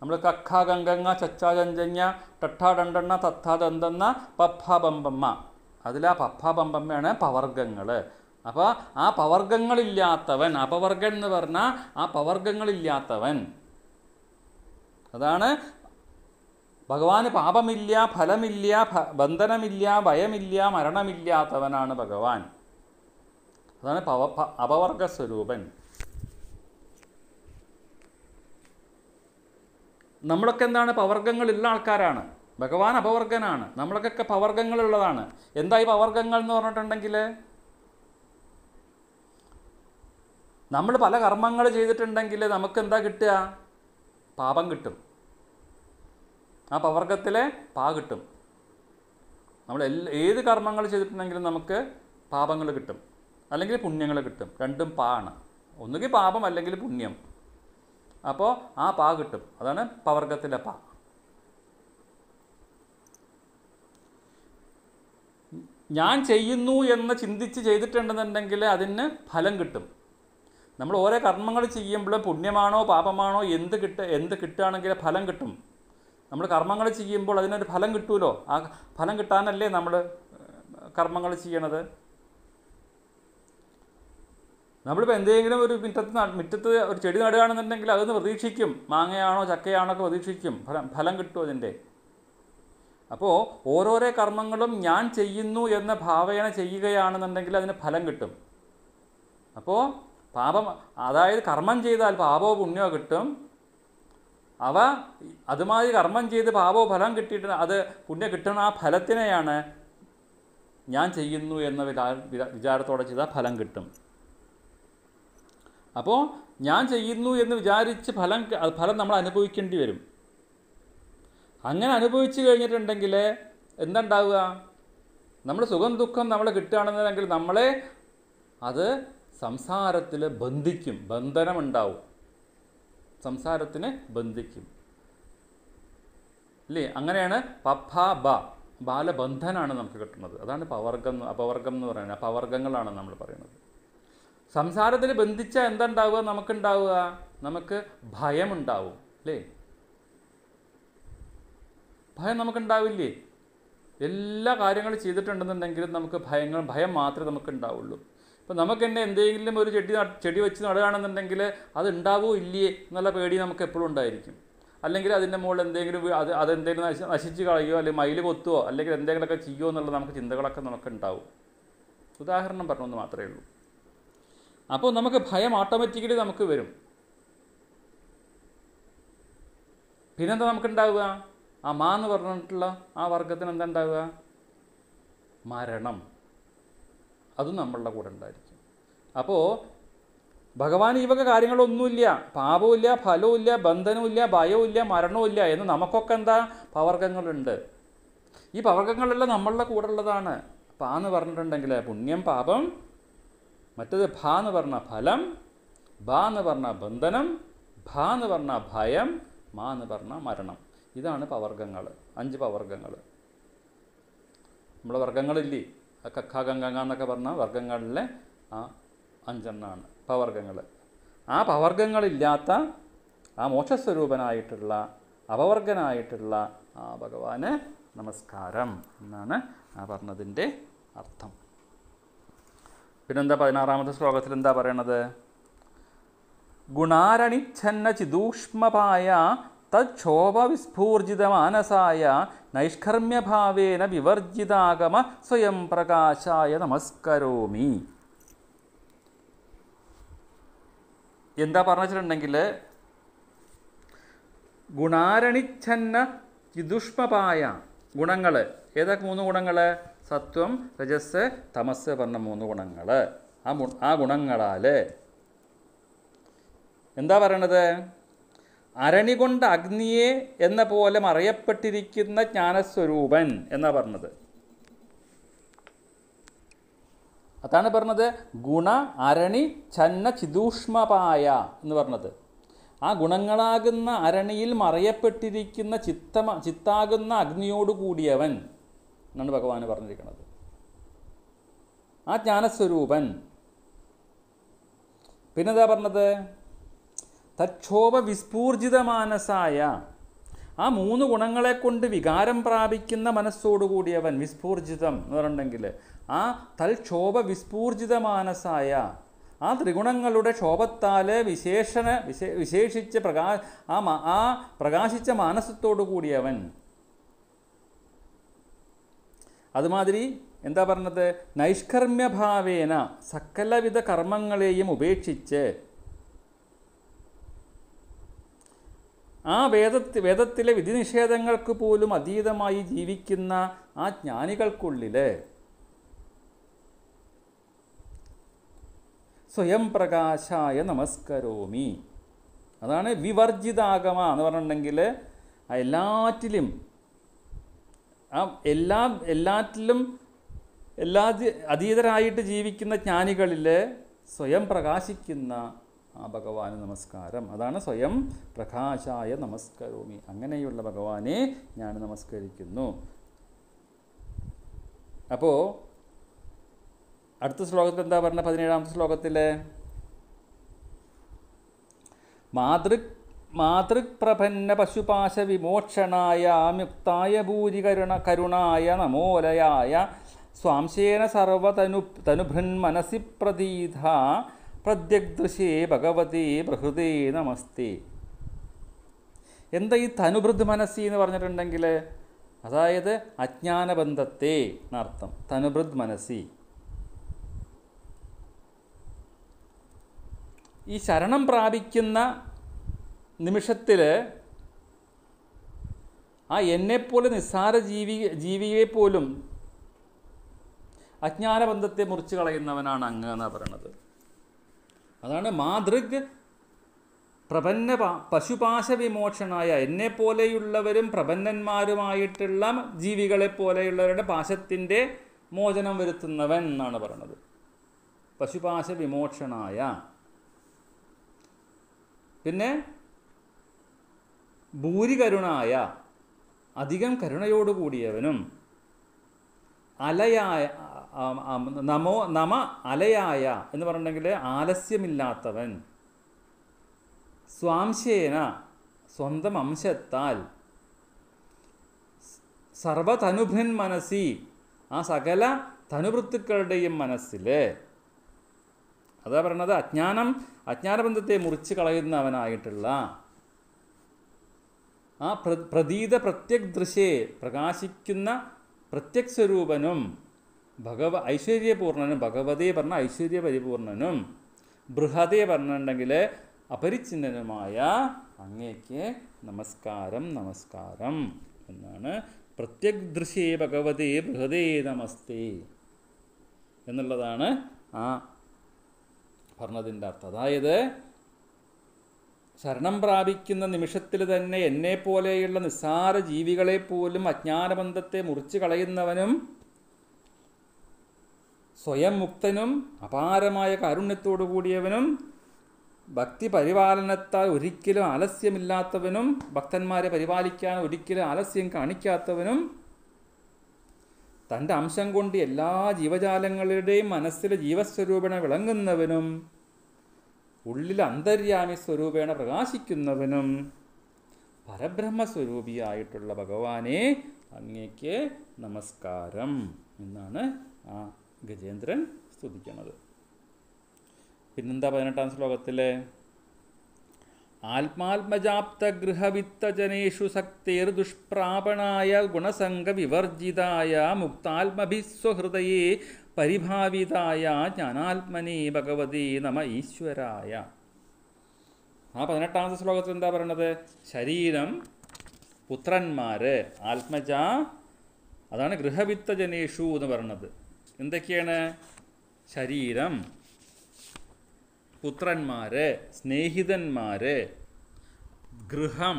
നമ്മൾ ഗംഗ ഗംഗങ്ങ ചഞ്ചഞ്ഞ ടട്ടാ ഡണ്ടെണ്ണ തത്താ ദന്തെന്ന പഫാബംബമ്മ അതിൽ ആ പപ്പ പമ്പമ്മയാണ് പവർഗങ്ങൾ അപ്പോൾ ആ പവർഗങ്ങളില്ലാത്തവൻ അപവർഗൻ എന്ന് പറഞ്ഞാൽ ആ പവർഗങ്ങളില്ലാത്തവൻ അതാണ് ഭഗവാന് പാപമില്ല ഫലമില്ല ബന്ധനമില്ല ഭയമില്ല മരണമില്ലാത്തവനാണ് ഭഗവാൻ അതാണ് പവ അപവർഗ സ്വരൂപൻ നമ്മളൊക്കെ എന്താണ് പവർഗങ്ങളുള്ള ആൾക്കാരാണ് ഭഗവാൻ അപവർഗനാണ് നമ്മൾക്കൊക്കെ പവർഗങ്ങളുള്ളതാണ് എന്തായി പവർഗങ്ങൾ എന്ന് പറഞ്ഞിട്ടുണ്ടെങ്കിൽ നമ്മൾ പല കർമ്മങ്ങൾ ചെയ്തിട്ടുണ്ടെങ്കിൽ നമുക്ക് എന്താ കിട്ടുക പാപം കിട്ടും ആ പവർഗത്തിലെ പാ കിട്ടും നമ്മൾ ഏത് കർമ്മങ്ങൾ ചെയ്തിട്ടുണ്ടെങ്കിലും നമുക്ക് പാപങ്ങൾ കിട്ടും അല്ലെങ്കിൽ പുണ്യങ്ങൾ കിട്ടും രണ്ടും പാ ആണ് ഒന്നുകിൽ പാപം അല്ലെങ്കിൽ പുണ്യം അപ്പോൾ ആ പാ കിട്ടും അതാണ് പവർഗത്തിലെ പാ ഞാൻ ചെയ്യുന്നു എന്ന് ചിന്തിച്ച് ചെയ്തിട്ടുണ്ടെന്നുണ്ടെങ്കിൽ അതിന് ഫലം കിട്ടും നമ്മൾ ഓരോ കർമ്മങ്ങൾ ചെയ്യുമ്പോൾ പുണ്യമാണോ പാപമാണോ എന്ത് കിട്ട എന്ത് കിട്ടുകയാണെങ്കിൽ ഫലം കിട്ടും നമ്മൾ കർമ്മങ്ങൾ ചെയ്യുമ്പോൾ അതിനൊരു ഫലം കിട്ടുമല്ലോ ആ ഫലം കിട്ടാനല്ലേ നമ്മൾ കർമ്മങ്ങൾ ചെയ്യണത് നമ്മളിപ്പോൾ എന്തെങ്കിലും ഒരു മിറ്റത്ത് മിറ്റത്ത് ഒരു ചെടി നടുകയാണെന്നുണ്ടെങ്കിൽ അതൊന്ന് പ്രതീക്ഷിക്കും മാങ്ങയാണോ ചക്കയാണോ ഒക്കെ പ്രതീക്ഷിക്കും ഫലം ഫലം കിട്ടും അതിൻ്റെ അപ്പോൾ ഓരോരോ കർമ്മങ്ങളും ഞാൻ ചെയ്യുന്നു എന്ന ഭാവന ചെയ്യുകയാണെന്നുണ്ടെങ്കിൽ അതിന് ഫലം കിട്ടും അപ്പോൾ പാപം അതായത് കർമ്മം ചെയ്താൽ പാപോ പുണ്യോ കിട്ടും അവ അതുമാതിരി കർമ്മം ചെയ്ത് പാപോ ഫലം കിട്ടിയിട്ട് അത് പുണ്യം കിട്ടുന്ന ആ ഫലത്തിനെയാണ് ഞാൻ ചെയ്യുന്നു എന്ന വിചാരത്തോടെ ചെയ്താൽ ഫലം കിട്ടും അപ്പോൾ ഞാൻ ചെയ്യുന്നു എന്ന് വിചാരിച്ച് ഫലം ഫലം നമ്മൾ അനുഭവിക്കേണ്ടി വരും അങ്ങനെ അനുഭവിച്ചു കഴിഞ്ഞിട്ടുണ്ടെങ്കിൽ എന്തുണ്ടാവുക നമ്മൾ സുഖം ദുഃഖം നമ്മൾ കിട്ടുകയാണെന്നുണ്ടെങ്കിൽ നമ്മളെ അത് സംസാരത്തിൽ ബന്ധിക്കും ബന്ധനമുണ്ടാവും സംസാരത്തിന് ബന്ധിക്കും അല്ലേ അങ്ങനെയാണ് പഫ ബ ബാലബന്ധനാണ് നമുക്ക് കിട്ടുന്നത് അതാണ് പവർഗം അപവർഗം എന്ന് പറയുന്നത് അപവർഗങ്ങളാണ് നമ്മൾ പറയുന്നത് സംസാരത്തിൽ ബന്ധിച്ചാൽ എന്തുണ്ടാവുക നമുക്കുണ്ടാവുക നമുക്ക് ഭയമുണ്ടാവും അല്ലേ ഭയം നമുക്കുണ്ടാവില്ലേ എല്ലാ കാര്യങ്ങളും ചെയ്തിട്ടുണ്ടെന്നുണ്ടെങ്കിലും നമുക്ക് ഭയങ്ങൾ ഭയം മാത്രമേ നമുക്ക് ഉണ്ടാവുള്ളൂ ഇപ്പം നമുക്ക് തന്നെ എന്തെങ്കിലും ഒരു ചെടി ചെടി വെച്ച് നടുകയാണെന്നുണ്ടെങ്കിൽ അത് ഉണ്ടാവുമോ ഇല്ലയേ എന്നുള്ള പേടി നമുക്ക് എപ്പോഴും ഉണ്ടായിരിക്കും അല്ലെങ്കിൽ അതിൻ്റെ മുകളിൽ എന്തെങ്കിലും അത് അതെന്തെങ്കിലും നശി നശിച്ച് കളയോ അല്ലെങ്കിൽ മയിൽ കൊത്തുവോ അല്ലെങ്കിൽ എന്തെങ്കിലുമൊക്കെ ചെയ്യുമോ എന്നുള്ള നമുക്ക് ചിന്തകളൊക്കെ നമുക്ക് ഉണ്ടാവും ഉദാഹരണം പറഞ്ഞൊന്ന് മാത്രമേ ഉള്ളൂ അപ്പോൾ നമുക്ക് ഭയം ഓട്ടോമാറ്റിക്കലി നമുക്ക് വരും പിന്നെന്താ നമുക്കുണ്ടാവുക ആ മാ എന്ന് പറഞ്ഞിട്ടുള്ള ആ വർഗത്തിന് എന്താ ഉണ്ടാവുക മരണം അതും നമ്മളുടെ കൂടെ ഉണ്ടായിരിക്കും അപ്പോൾ ഭഗവാൻ ഈ വക കാര്യങ്ങളൊന്നുമില്ല പാപമില്ല ഫലവുമില്ല ബന്ധനവുമില്ല ഭയവുമില്ല മരണവുമില്ല എന്ന് നമുക്കൊക്കെ എന്താ പവർഗങ്ങളുണ്ട് ഈ പവർഗങ്ങളെല്ലാം നമ്മളുടെ കൂടെ ഉള്ളതാണ് പാ എന്ന് പറഞ്ഞിട്ടുണ്ടെങ്കിൽ പുണ്യം പാപം മറ്റത് ഭ എന്ന് പറഞ്ഞ ഫലം ഭ എന്ന് പറഞ്ഞ ബന്ധനം ഭ എന്ന് പറഞ്ഞ ഭയം മാ എന്ന് പറഞ്ഞ മരണം ഇതാണ് പവർഗങ്ങൾ അഞ്ച് പവർഗങ്ങൾ നമ്മളെ വർഗങ്ങളില്ലേ കക്ക ഗംഗ എന്നൊക്കെ പറഞ്ഞ വർഗങ്ങളിലെ ആ അഞ്ചെണ്ണാണ് പവർഗങ്ങൾ ആ പവർഗങ്ങളില്ലാത്ത ആ മോക്ഷസ്വരൂപനായിട്ടുള്ള അപവർഗനായിട്ടുള്ള ആ ഭഗവാന് നമസ്കാരം എന്നാണ് ആ പറഞ്ഞതിൻ്റെ അർത്ഥം പിന്നെന്താ പതിനാറാമത്തെ ശ്ലോകത്തിൽ എന്താ പറയണത് ഗുണാരണിച്ഛന്ന ചിദൂഷ്മപായ തക്ഷോഭവിസ്ഫൂർജിതമാനസായ നൈഷ്കർമ്മ്യഭാവേന വിവർജിതാഗമ സ്വയം പ്രകാശായ നമസ്കരോമി എന്താ പറഞ്ഞിട്ടുണ്ടെങ്കിൽ ഗുണാരണിച്ഛന്ന ചിദുഷ്മപായ ഗുണങ്ങൾ ഏതൊക്കെ മൂന്ന് ഗുണങ്ങൾ സത്വം രജസ് തമസ് പറഞ്ഞ മൂന്ന് ഗുണങ്ങൾ ആ ആ ഗുണങ്ങളാൽ എന്താ പറയണത് അരണി കൊണ്ട് അഗ്നിയെ എന്ന പോലെ അറിയപ്പെട്ടിരിക്കുന്ന ജ്ഞാനസ്വരൂപൻ എന്നാണ് പറഞ്ഞത് അതാണ് പറഞ്ഞത് ഗുണ അരണി ചന്ന ചിതൂഷ്മപായ എന്ന് പറഞ്ഞത് ആ ഗുണങ്ങളാകുന്ന അരണിയിൽ മറയപ്പെട്ടിരിക്കുന്ന ചിത്ത ചിത്താകുന്ന അഗ്നിയോട് കൂടിയവൻ എന്നാണ് ഭഗവാൻ പറഞ്ഞിരിക്കുന്നത് ആ ജ്ഞാനസ്വരൂപൻ പിന്നെന്താ പറഞ്ഞത് തക്ഷോഭ മാനസായ ആ മൂന്ന് ഗുണങ്ങളെ കൊണ്ട് വികാരം പ്രാപിക്കുന്ന മനസ്സോടുകൂടിയവൻ വിസ്ഫൂർജിതം എന്ന് പറഞ്ഞിട്ടുണ്ടെങ്കിൽ ആ തൽക്ഷോഭ മാനസായ ആ ത്രിഗുണങ്ങളുടെ ക്ഷോഭത്താൽ വിശേഷണ വിശേ വിശേഷിച്ച പ്രകാ ആ ആ പ്രകാശിച്ച മാനസത്തോടു കൂടിയവൻ അതുമാതിരി എന്താ പറഞ്ഞത് നൈഷ്കർമ്മ്യഭാവേന സകലവിധ കർമ്മങ്ങളെയും ഉപേക്ഷിച്ച് ആ വേദത്തി വേദത്തിലെ വിധിനിഷേധങ്ങൾക്ക് പോലും അതീതമായി ജീവിക്കുന്ന ആ ജ്ഞാനികൾക്കുള്ളിൽ സ്വയം പ്രകാശായ നമസ്കരോമി അതാണ് വിവർജിതാഗമ എന്ന് പറഞ്ഞിട്ടുണ്ടെങ്കിൽ എല്ലാറ്റിലും ആ എല്ലാ എല്ലാറ്റിലും എല്ലാ അതീതരായിട്ട് ജീവിക്കുന്ന ജ്ഞാനികളിൽ സ്വയം പ്രകാശിക്കുന്ന ആ ഭഗവാന് നമസ്കാരം അതാണ് സ്വയം പ്രകാശായ നമസ്കരോമി അങ്ങനെയുള്ള ഭഗവാനെ ഞാൻ നമസ്കരിക്കുന്നു അപ്പോൾ അടുത്ത ശ്ലോകത്തിൽ എന്താ പറഞ്ഞ പതിനേഴാമത്തെ ശ്ലോകത്തിൽ മാതൃ മാതൃക്പ്രഭന്ന പശുപാശ വിമോക്ഷണായ മുക്തായ ഭൂരികരുണ കരുണായ നമോലയായ സ്വാംശേന സർവതനു തനുഭൃന്മനസി പ്രതീത പ്രത്യഗ്ദൃശ്യേ ഭഗവതി പ്രഹൃതി നമസ്തി എന്താ ഈ തനുഭൃത് മനസ്സി എന്ന് പറഞ്ഞിട്ടുണ്ടെങ്കിൽ അതായത് അജ്ഞാനബന്ധത്തെ എന്നർത്ഥം തനുഭൃത് മനസ്സി ഈ ശരണം പ്രാപിക്കുന്ന നിമിഷത്തിൽ ആ എന്നെപ്പോലെ നിസ്സാര ജീവി ജീവിയെ പോലും അജ്ഞാനബന്ധത്തെ മുറിച്ച് കളയുന്നവനാണ് അങ്ങ് എന്നാണ് പറയണത് അതാണ് മാതൃക് പ്രപന്ന പശുപാശ വിമോക്ഷനായ എന്നെപ്പോലെയുള്ളവരും പ്രപന്നന്മാരുമായിട്ടുള്ള ജീവികളെ പോലെയുള്ളവരുടെ പാശത്തിൻ്റെ മോചനം വരുത്തുന്നവൻ എന്നാണ് പറയുന്നത് പശുപാശ വിമോക്ഷനായ പിന്നെ ഭൂരികരുണായ അധികം കരുണയോടുകൂടിയവനും അലയായ നമോ നമ അലയായ എന്ന് പറഞ്ഞിട്ടുണ്ടെങ്കിൽ ആലസ്യമില്ലാത്തവൻ സ്വാംശേന സ്വന്തം അംശത്താൽ സർവതനുഭൃൻ മനസ്സി ആ സകല തനുവൃത്തുക്കളുടെയും മനസ്സിൽ അതാ പറയണത് അജ്ഞാനം അജ്ഞാനബന്ധത്തെ മുറിച്ച് കളയുന്നവനായിട്ടുള്ള ആ പ്രതീത പ്രത്യക് ദൃശ്യേ പ്രകാശിക്കുന്ന പ്രത്യക് സ്വരൂപനും ഭഗവ ഐശ്വര്യപൂർണനും ഭഗവതേ പറഞ്ഞ ഐശ്വര്യപരിപൂർണനും ബൃഹതേ പറഞ്ഞിട്ടുണ്ടെങ്കിൽ അപരിച്ഛിന്നനുമായ അങ്ങേക്ക് നമസ്കാരം നമസ്കാരം എന്നാണ് പ്രത്യഗ്ദൃശ്യേ ഭഗവതി ബൃഹതേ നമസ്തേ എന്നുള്ളതാണ് ആ പറഞ്ഞതിൻ്റെ അർത്ഥം അതായത് ശരണം പ്രാപിക്കുന്ന നിമിഷത്തിൽ തന്നെ എന്നെപ്പോലെയുള്ള നിസ്സാര ജീവികളെപ്പോലും അജ്ഞാനബന്ധത്തെ മുറിച്ച് കളയുന്നവനും സ്വയം മുക്തനും അപാരമായ കാരുണ്യത്തോടു കൂടിയവനും ഭക്തി പരിപാലനത്താൽ ഒരിക്കലും ആലസ്യമില്ലാത്തവനും ഭക്തന്മാരെ പരിപാലിക്കാൻ ഒരിക്കലും ആലസ്യം കാണിക്കാത്തവനും തൻ്റെ അംശം കൊണ്ട് എല്ലാ ജീവജാലങ്ങളുടെയും മനസ്സിലെ ജീവസ്വരൂപേണ വിളങ്ങുന്നവനും ഉള്ളിൽ അന്തര്യാമി സ്വരൂപേണ പ്രകാശിക്കുന്നവനും പരബ്രഹ്മസ്വരൂപിയായിട്ടുള്ള ഭഗവാനെ അങ്ങേക്ക് നമസ്കാരം എന്നാണ് ആ ഗജേന്ദ്രൻ സ്തുതിക്കുന്നത് പിന്നെന്താ പതിനെട്ടാം ശ്ലോകത്തിലെ ആത്മാത്മജാപ്തഗൃഹവിത്തജനേഷു സക്തേർ ദുഷ്പ്രാപണായ ഗുണസംഗ വിവർജിതായ മുക്താത്മഭിസ്വഹൃദയേ പരിഭാവിതായ ജ്ഞാനാത്മനി ഭഗവതി നമ ഈശ്വരായ ആ പതിനെട്ടാമത്തെ ശ്ലോകത്തിൽ എന്താ പറയണത് ശരീരം പുത്രന്മാർ ആത്മജ അതാണ് ഗൃഹവിത്തജനേഷു എന്ന് പറയണത് എന്തൊക്കെയാണ് ശരീരം പുത്രന്മാർ സ്നേഹിതന്മാർ ഗൃഹം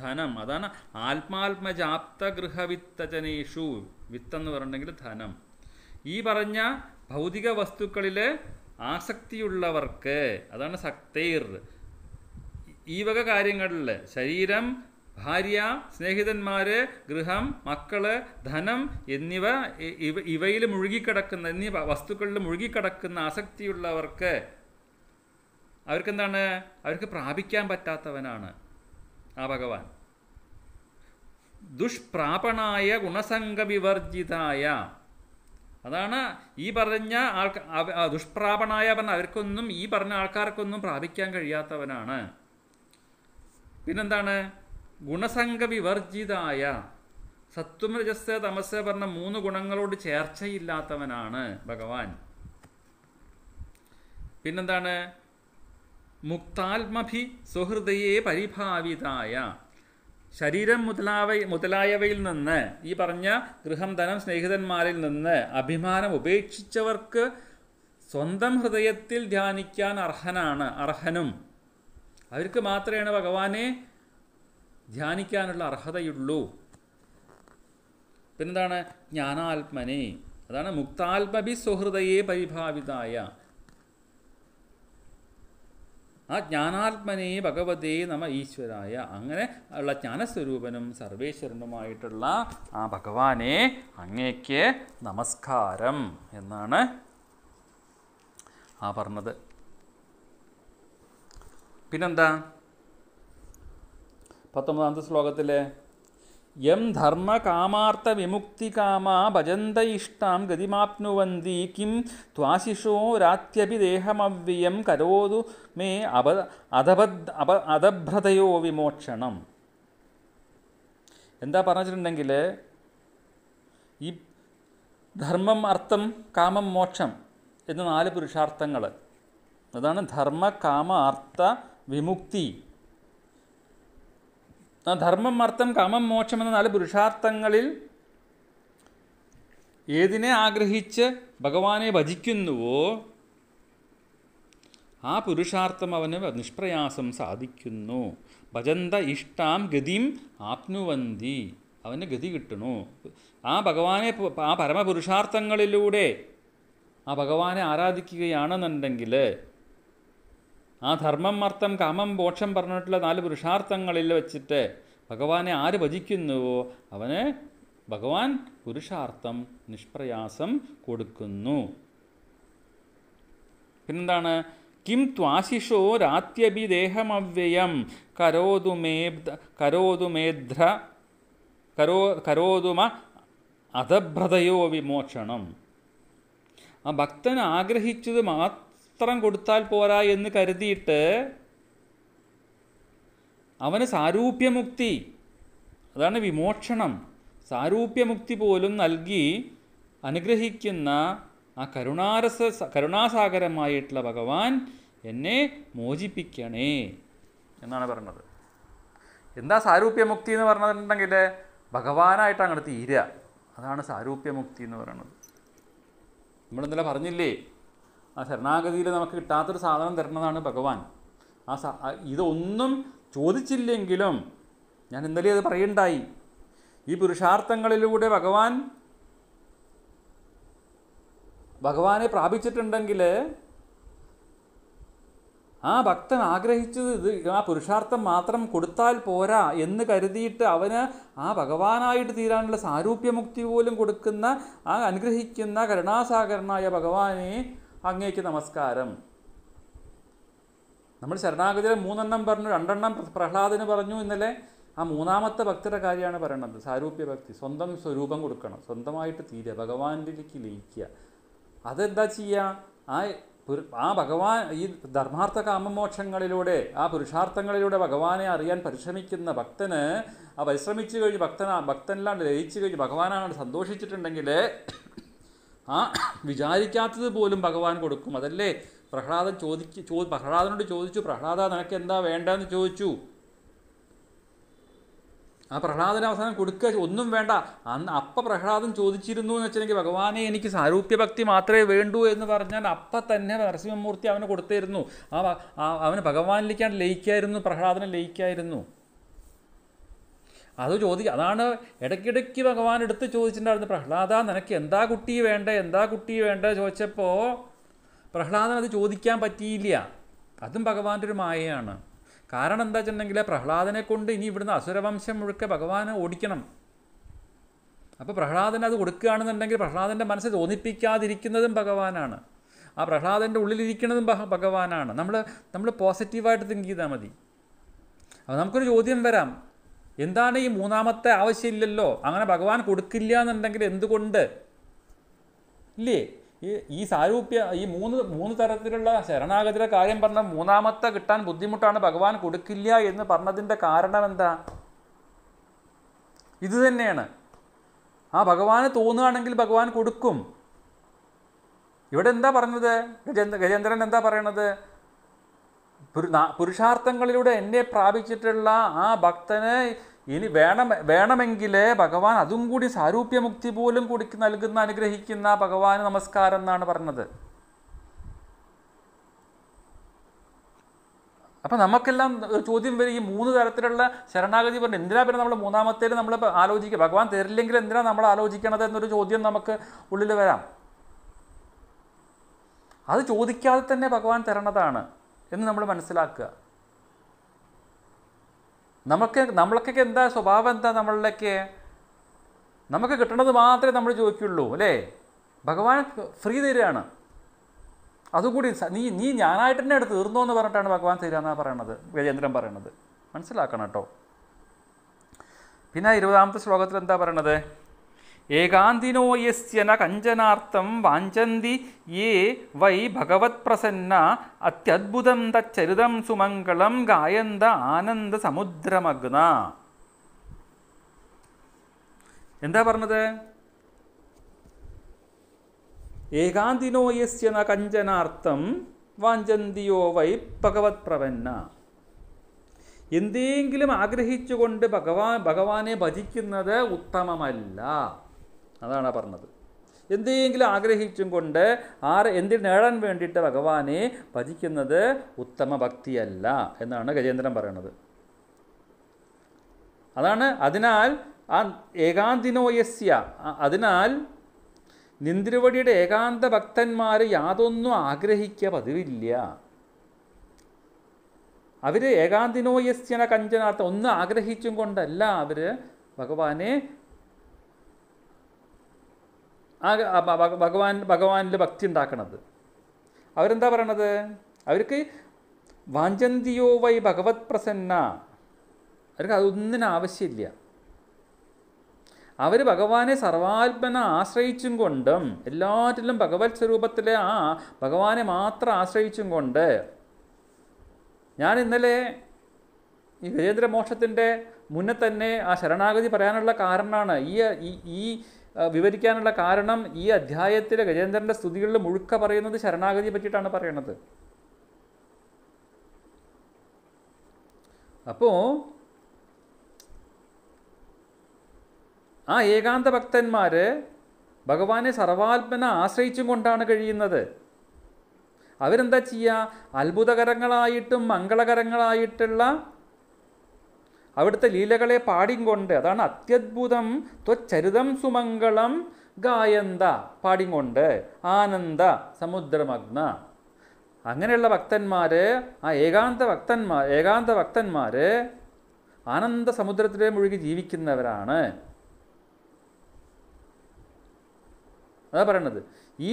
ധനം അതാണ് ഗൃഹവിത്തജനേഷു വിത്തം എന്ന് പറഞ്ഞിട്ടുണ്ടെങ്കിൽ ധനം ഈ പറഞ്ഞ ഭൗതിക വസ്തുക്കളിൽ ആസക്തിയുള്ളവർക്ക് അതാണ് സക്തേർ ഈ വക കാര്യങ്ങളിൽ ശരീരം ഭാര്യ സ്നേഹിതന്മാര് ഗൃഹം മക്കള് ധനം എന്നിവ ഇവയിൽ മുഴുകിക്കിടക്കുന്ന എന്നീ വസ്തുക്കളിൽ മുഴുകിക്കിടക്കുന്ന ആസക്തിയുള്ളവർക്ക് അവർക്കെന്താണ് അവർക്ക് പ്രാപിക്കാൻ പറ്റാത്തവനാണ് ആ ഭഗവാൻ ദുഷ്പ്രാപണായ ഗുണസംഗവിവർജിതായ അതാണ് ഈ പറഞ്ഞ ആൾക്കാർ ദുഷ്പ്രാപണായ പറഞ്ഞ അവർക്കൊന്നും ഈ പറഞ്ഞ ആൾക്കാർക്കൊന്നും പ്രാപിക്കാൻ കഴിയാത്തവനാണ് പിന്നെന്താണ് സത്വം രജസ് തമസ് പറഞ്ഞ മൂന്ന് ഗുണങ്ങളോട് ചേർച്ചയില്ലാത്തവനാണ് ഭഗവാൻ പിന്നെന്താണ് മുക്താത്മഭി സുഹൃദയെ പരിഭാവിതായ ശരീരം മുതലാവ മുതലായവയിൽ നിന്ന് ഈ പറഞ്ഞ ഗൃഹം ധനം സ്നേഹിതന്മാരിൽ നിന്ന് അഭിമാനം ഉപേക്ഷിച്ചവർക്ക് സ്വന്തം ഹൃദയത്തിൽ ധ്യാനിക്കാൻ അർഹനാണ് അർഹനും അവർക്ക് മാത്രമാണ് ഭഗവാനെ ധ്യാനിക്കാനുള്ള അർഹതയുള്ളൂ പിന്നെന്താണ് ജ്ഞാനാത്മനെ അതാണ് മുക്താത്മബി സുഹൃദയെ പരിഭാവിതായ ആ ജ്ഞാനാത്മനെ ഭഗവതേ നമ ഈശ്വരായ അങ്ങനെ ഉള്ള ജ്ഞാനസ്വരൂപനും സർവേശ്വരനുമായിട്ടുള്ള ആ ഭഗവാനെ അങ്ങേക്ക് നമസ്കാരം എന്നാണ് ആ പറഞ്ഞത് പിന്നെന്താ പത്തൊമ്പതാമത്തെ ശ്ലോകത്തിലെ എം ധർമ്മ കാമാർത്ഥ വിമുക്തി കാമാ ഭജന്ത ഇഷ്ടം ഗതിമാപ്നുവന്തി കിം ത്വാശിഷോ രാത്യപി ദേഹമവ്യയം കരോതു മേ അപ അധബദ് അപ അധഭ്രതയോ വിമോക്ഷണം എന്താ പറഞ്ഞിട്ടുണ്ടെങ്കിൽ ഈ ധർമ്മം അർത്ഥം കാമം മോക്ഷം എന്ന നാല് പുരുഷാർത്ഥങ്ങൾ അതാണ് ധർമ്മ കാമ അർത്ഥ വിമുക്തി ധർമ്മം അർത്ഥം കാമം മോക്ഷം എന്ന നാല് പുരുഷാർത്ഥങ്ങളിൽ ഏതിനെ ആഗ്രഹിച്ച് ഭഗവാനെ ഭജിക്കുന്നുവോ ആ പുരുഷാർത്ഥം അവന് നിഷ്പ്രയാസം സാധിക്കുന്നു ഭജന്ത ഇഷ്ടാം ഗതിം ആപ്നുവന്തി അവന് ഗതി കിട്ടണു ആ ഭഗവാനെ ആ പരമപുരുഷാർത്ഥങ്ങളിലൂടെ ആ ഭഗവാനെ ആരാധിക്കുകയാണെന്നുണ്ടെങ്കിൽ ആ ധർമ്മം അർത്ഥം കാമം മോക്ഷം പറഞ്ഞിട്ടുള്ള നാല് പുരുഷാർത്ഥങ്ങളിൽ വെച്ചിട്ട് ഭഗവാനെ ആര് ഭജിക്കുന്നുവോ അവന് ഭഗവാൻ പുരുഷാർത്ഥം നിഷ്പ്രയാസം കൊടുക്കുന്നു പിന്നെന്താണ് കിം ത്വാശിഷോ രാത്യഭി ദേഹമവ്യയം കരോതുമേ കരോതുമേധ്ര കരോ കരോതുമ അധഭ്രതയോ വിമോക്ഷണം ആ ഭക്തൻ ആഗ്രഹിച്ചത് മാത്രം ഇത്രം കൊടുത്താൽ പോരാ എന്ന് കരുതിയിട്ട് അവന് സാരൂപ്യമുക്തി അതാണ് വിമോക്ഷണം സാരൂപ്യമുക്തി പോലും നൽകി അനുഗ്രഹിക്കുന്ന ആ കരുണാരസ കരുണാസാഗരമായിട്ടുള്ള ഭഗവാൻ എന്നെ മോചിപ്പിക്കണേ എന്നാണ് പറഞ്ഞത് എന്താ സാരൂപ്യമുക്തി എന്ന് പറഞ്ഞിട്ടുണ്ടെങ്കിൽ ഭഗവാനായിട്ട് അങ്ങോട്ട് തീരുക അതാണ് സാരൂപ്യമുക്തി എന്ന് പറയുന്നത് നമ്മളെന്തെല്ലാം പറഞ്ഞില്ലേ ആ ശരണാഗതിയിൽ നമുക്ക് കിട്ടാത്തൊരു സാധനം തരുന്നതാണ് ഭഗവാൻ ആ ഇതൊന്നും ചോദിച്ചില്ലെങ്കിലും ഞാൻ ഇന്നലെ അത് പറയുണ്ടായി ഈ പുരുഷാർത്ഥങ്ങളിലൂടെ ഭഗവാൻ ഭഗവാനെ പ്രാപിച്ചിട്ടുണ്ടെങ്കിൽ ആ ഭക്തൻ ആഗ്രഹിച്ചത് ഇത് ആ പുരുഷാർത്ഥം മാത്രം കൊടുത്താൽ പോരാ എന്ന് കരുതിയിട്ട് അവന് ആ ഭഗവാനായിട്ട് തീരാനുള്ള സാരൂപ്യമുക്തി പോലും കൊടുക്കുന്ന ആ അനുഗ്രഹിക്കുന്ന കരുണാസാഗരനായ ഭഗവാനെ അങ്ങേക്ക് നമസ്കാരം നമ്മൾ ശരണാഗതിയിലെ മൂന്നെണ്ണം പറഞ്ഞു രണ്ടെണ്ണം പ്രഹ്ലാദിന് പറഞ്ഞു ഇന്നലെ ആ മൂന്നാമത്തെ ഭക്തിയുടെ കാര്യമാണ് പറയണത് സാരൂപ്യ ഭക്തി സ്വന്തം സ്വരൂപം കൊടുക്കണം സ്വന്തമായിട്ട് തീരുക ഭഗവാനിലേക്ക് ലയിക്കുക അതെന്താ ചെയ്യുക ആ ആ ഭഗവാൻ ഈ ധർമാർത്ഥ കാമമോക്ഷങ്ങളിലൂടെ ആ പുരുഷാർത്ഥങ്ങളിലൂടെ ഭഗവാനെ അറിയാൻ പരിശ്രമിക്കുന്ന ഭക്തന് ആ പരിശ്രമിച്ചു കഴിഞ്ഞ് ഭക്തനാ ഭക്തനിലാണ്ട് ലയിച്ചു കഴിഞ്ഞ് ഭഗവാനാണ് സന്തോഷിച്ചിട്ടുണ്ടെങ്കിൽ ആ വിചാരിക്കാത്തത് പോലും ഭഗവാൻ കൊടുക്കും അതല്ലേ പ്രഹ്ലാദൻ ചോദിച്ച് ചോ പ്രഹ്ലാദനോട് ചോദിച്ചു പ്രഹ്ലാദ നിനക്ക് എന്താ വേണ്ടെന്ന് ചോദിച്ചു ആ പ്രഹ്ലാദന അവസാനം കൊടുക്കുക ഒന്നും വേണ്ട അന്ന് അപ്പം പ്രഹ്ലാദൻ ചോദിച്ചിരുന്നു എന്ന് വെച്ചിട്ടുണ്ടെങ്കിൽ ഭഗവാനെ എനിക്ക് സാരൂപ്യഭക്തി മാത്രമേ വേണ്ടൂ എന്ന് പറഞ്ഞാൽ അപ്പം തന്നെ നരസിംഹമൂർത്തി അവന് കൊടുത്തിരുന്നു ആ അവന് ഭഗവാനിലേക്കാണ് ലയിക്കായിരുന്നു പ്രഹ്ലാദനെ ലയിക്കായിരുന്നു അത് ചോദിച്ച് അതാണ് ഇടയ്ക്കിടയ്ക്ക് ഭഗവാൻ എടുത്ത് ചോദിച്ചിട്ടുണ്ടായിരുന്നു പ്രഹ്ലാദ നിനക്ക് എന്താ കുട്ടി വേണ്ടേ എന്താ കുട്ടി വേണ്ടേ ചോദിച്ചപ്പോൾ പ്രഹ്ലാദൻ അത് ചോദിക്കാൻ പറ്റിയില്ല അതും ഭഗവാന്റെ ഒരു മായയാണ് കാരണം എന്താ വെച്ചിട്ടുണ്ടെങ്കിൽ പ്രഹ്ലാദനെ കൊണ്ട് ഇനി ഇവിടുന്ന് അസുരവംശം മുഴുക്കെ ഭഗവാനെ ഓടിക്കണം അപ്പോൾ പ്രഹ്ലാദൻ അത് കൊടുക്കുകയാണെന്നുണ്ടെങ്കിൽ പ്രഹ്ലാദൻ്റെ മനസ്സ് തോന്നിപ്പിക്കാതിരിക്കുന്നതും ഭഗവാനാണ് ആ പ്രഹ്ലാദൻ്റെ ഉള്ളിലിരിക്കുന്നതും ഭഗവാനാണ് നമ്മൾ നമ്മൾ പോസിറ്റീവായിട്ട് തിങ്ക് ചെയ്താൽ മതി അപ്പോൾ നമുക്കൊരു ചോദ്യം വരാം എന്താണ് ഈ മൂന്നാമത്തെ ആവശ്യമില്ലല്ലോ അങ്ങനെ ഭഗവാൻ കൊടുക്കില്ല എന്നുണ്ടെങ്കിൽ എന്തുകൊണ്ട് ഇല്ലേ ഈ ഈ സാരൂപ്യ ഈ മൂന്ന് മൂന്ന് തരത്തിലുള്ള ശരണാഗതിയുടെ കാര്യം പറഞ്ഞ മൂന്നാമത്തെ കിട്ടാൻ ബുദ്ധിമുട്ടാണ് ഭഗവാൻ കൊടുക്കില്ല എന്ന് പറഞ്ഞതിൻ്റെ കാരണം എന്താ ഇത് തന്നെയാണ് ആ ഭഗവാന് തോന്നുകയാണെങ്കിൽ ഭഗവാൻ കൊടുക്കും ഇവിടെ എന്താ പറഞ്ഞത് ഗജേന്ദ്രൻ എന്താ പറയണത് പുരുഷാർത്ഥങ്ങളിലൂടെ എന്നെ പ്രാപിച്ചിട്ടുള്ള ആ ഭക്തന് ഇനി വേണം വേണമെങ്കിൽ ഭഗവാൻ അതും കൂടി സാരൂപ്യമുക്തി പോലും കൂടി നൽകുന്ന അനുഗ്രഹിക്കുന്ന ഭഗവാന് നമസ്കാരം എന്നാണ് പറഞ്ഞത് അപ്പം നമുക്കെല്ലാം ഒരു ചോദ്യം വരും ഈ മൂന്ന് തരത്തിലുള്ള ശരണാഗതി പറഞ്ഞു എന്തിനാ പിന്നെ നമ്മൾ മൂന്നാമത്തേൽ നമ്മൾ ആലോചിക്കുക ഭഗവാൻ തരില്ലെങ്കിൽ എന്തിനാ നമ്മൾ ആലോചിക്കണത് എന്നൊരു ചോദ്യം നമുക്ക് ഉള്ളിൽ വരാം അത് ചോദിക്കാതെ തന്നെ ഭഗവാൻ തരണതാണ് എന്ന് നമ്മൾ മനസ്സിലാക്കുക നമുക്ക് നമ്മൾക്കൊക്കെ എന്താ സ്വഭാവം എന്താ നമ്മളിലൊക്കെ നമുക്ക് കിട്ടണത് മാത്രമേ നമ്മൾ ചോദിക്കുള്ളൂ അല്ലേ ഭഗവാൻ ഫ്രീ തരികയാണ് അതുകൂടി നീ നീ ഞാനായിട്ട് തന്നെ എടുത്ത് തീർന്നോ എന്ന് പറഞ്ഞിട്ടാണ് ഭഗവാൻ തരികയെന്നാണ് പറയണത് ഗജേന്ദ്രൻ പറയണത് മനസ്സിലാക്കണം കേട്ടോ പിന്നെ ഇരുപതാമത്തെ ശ്ലോകത്തിൽ എന്താ പറയണത് ഏകാന്തിനോ യസ്യന കഞ്ചനാർത്ഥം വാഞ്ചന്തി യേ വൈ ഭഗവത് പ്രസന്ന അത്യദ്ഭുതം തച്ചരിതം സുമംഗളം ഗായന്ത ആനന്ദ സമുദ്രമഗ്ന എന്താ പറഞ്ഞത് ഏകാന്തിനോ യസ്യന കഞ്ചനാർത്ഥം വാഞ്ചന്തിയോ വൈ ഭഗവത് പ്രവന്ന എന്തെങ്കിലും ആഗ്രഹിച്ചുകൊണ്ട് ഭഗവാൻ ഭഗവാനെ ഭജിക്കുന്നത് ഉത്തമമല്ല അതാണ് പറഞ്ഞത് എന്തെങ്കിലും ആഗ്രഹിച്ചും കൊണ്ട് ആരെ എന്തിൽ നേടാൻ വേണ്ടിയിട്ട് ഭഗവാനെ ഭജിക്കുന്നത് ഉത്തമ ഭക്തിയല്ല എന്നാണ് ഗജേന്ദ്രൻ പറയുന്നത് അതാണ് അതിനാൽ ആ ഏകാന്തിനോയസ്യ അതിനാൽ നിന്ദ്രവടിയുടെ ഏകാന്ത ഭക്തന്മാർ യാതൊന്നും ആഗ്രഹിക്കുക പതിവില്ല അവർ ഏകാന്തിനോയസ്യന കഞ്ചനാർത്ഥം ഒന്നും ആഗ്രഹിച്ചും കൊണ്ടല്ല അവർ ഭഗവാനെ ആ ഭഗവാൻ ഭഗവാനിൽ ഭക്തി ഉണ്ടാക്കണത് അവരെന്താ പറയണത് അവർക്ക് വാഞ്ചന്തിയോ വൈ ഭഗവത് പ്രസന്ന അവർക്ക് അതൊന്നിനും ആവശ്യമില്ല അവർ ഭഗവാനെ സർവാത്മന ആശ്രയിച്ചും കൊണ്ടും എല്ലാറ്റിലും ഭഗവത് സ്വരൂപത്തിലെ ആ ഭഗവാനെ മാത്രം ആശ്രയിച്ചും കൊണ്ട് ഞാൻ ഇന്നലെ ഈ ഗജേന്ദ്രമോക്ഷത്തിൻ്റെ മുന്നേ തന്നെ ആ ശരണാഗതി പറയാനുള്ള കാരണമാണ് ഈ ഈ വിവരിക്കാനുള്ള കാരണം ഈ അധ്യായത്തിലെ ഗജേന്ദ്രൻ്റെ സ്തുതികളിൽ മുഴുക്ക പറയുന്നത് ശരണാഗതിയെ പറ്റിയിട്ടാണ് പറയണത് അപ്പോൾ ആ ഏകാന്ത ഭക്തന്മാർ ഭഗവാനെ സർവാത്മന ആശ്രയിച്ചും കൊണ്ടാണ് കഴിയുന്നത് അവരെന്താ ചെയ്യുക അത്ഭുതകരങ്ങളായിട്ടും മംഗളകരങ്ങളായിട്ടുള്ള അവിടുത്തെ ലീലകളെ കൊണ്ട് അതാണ് അത്യത്ഭുതം ത്വച്ചരിതം സുമംഗളം ഗായന്ത കൊണ്ട് ആനന്ദ സമുദ്രമഗ്ന അങ്ങനെയുള്ള ഭക്തന്മാർ ആ ഏകാന്ത ഭക്തന്മാർ ഏകാന്ത ഭക്തന്മാർ ആനന്ദ സമുദ്രത്തിലെ മുഴുകി ജീവിക്കുന്നവരാണ് അതാ പറയണത് ഈ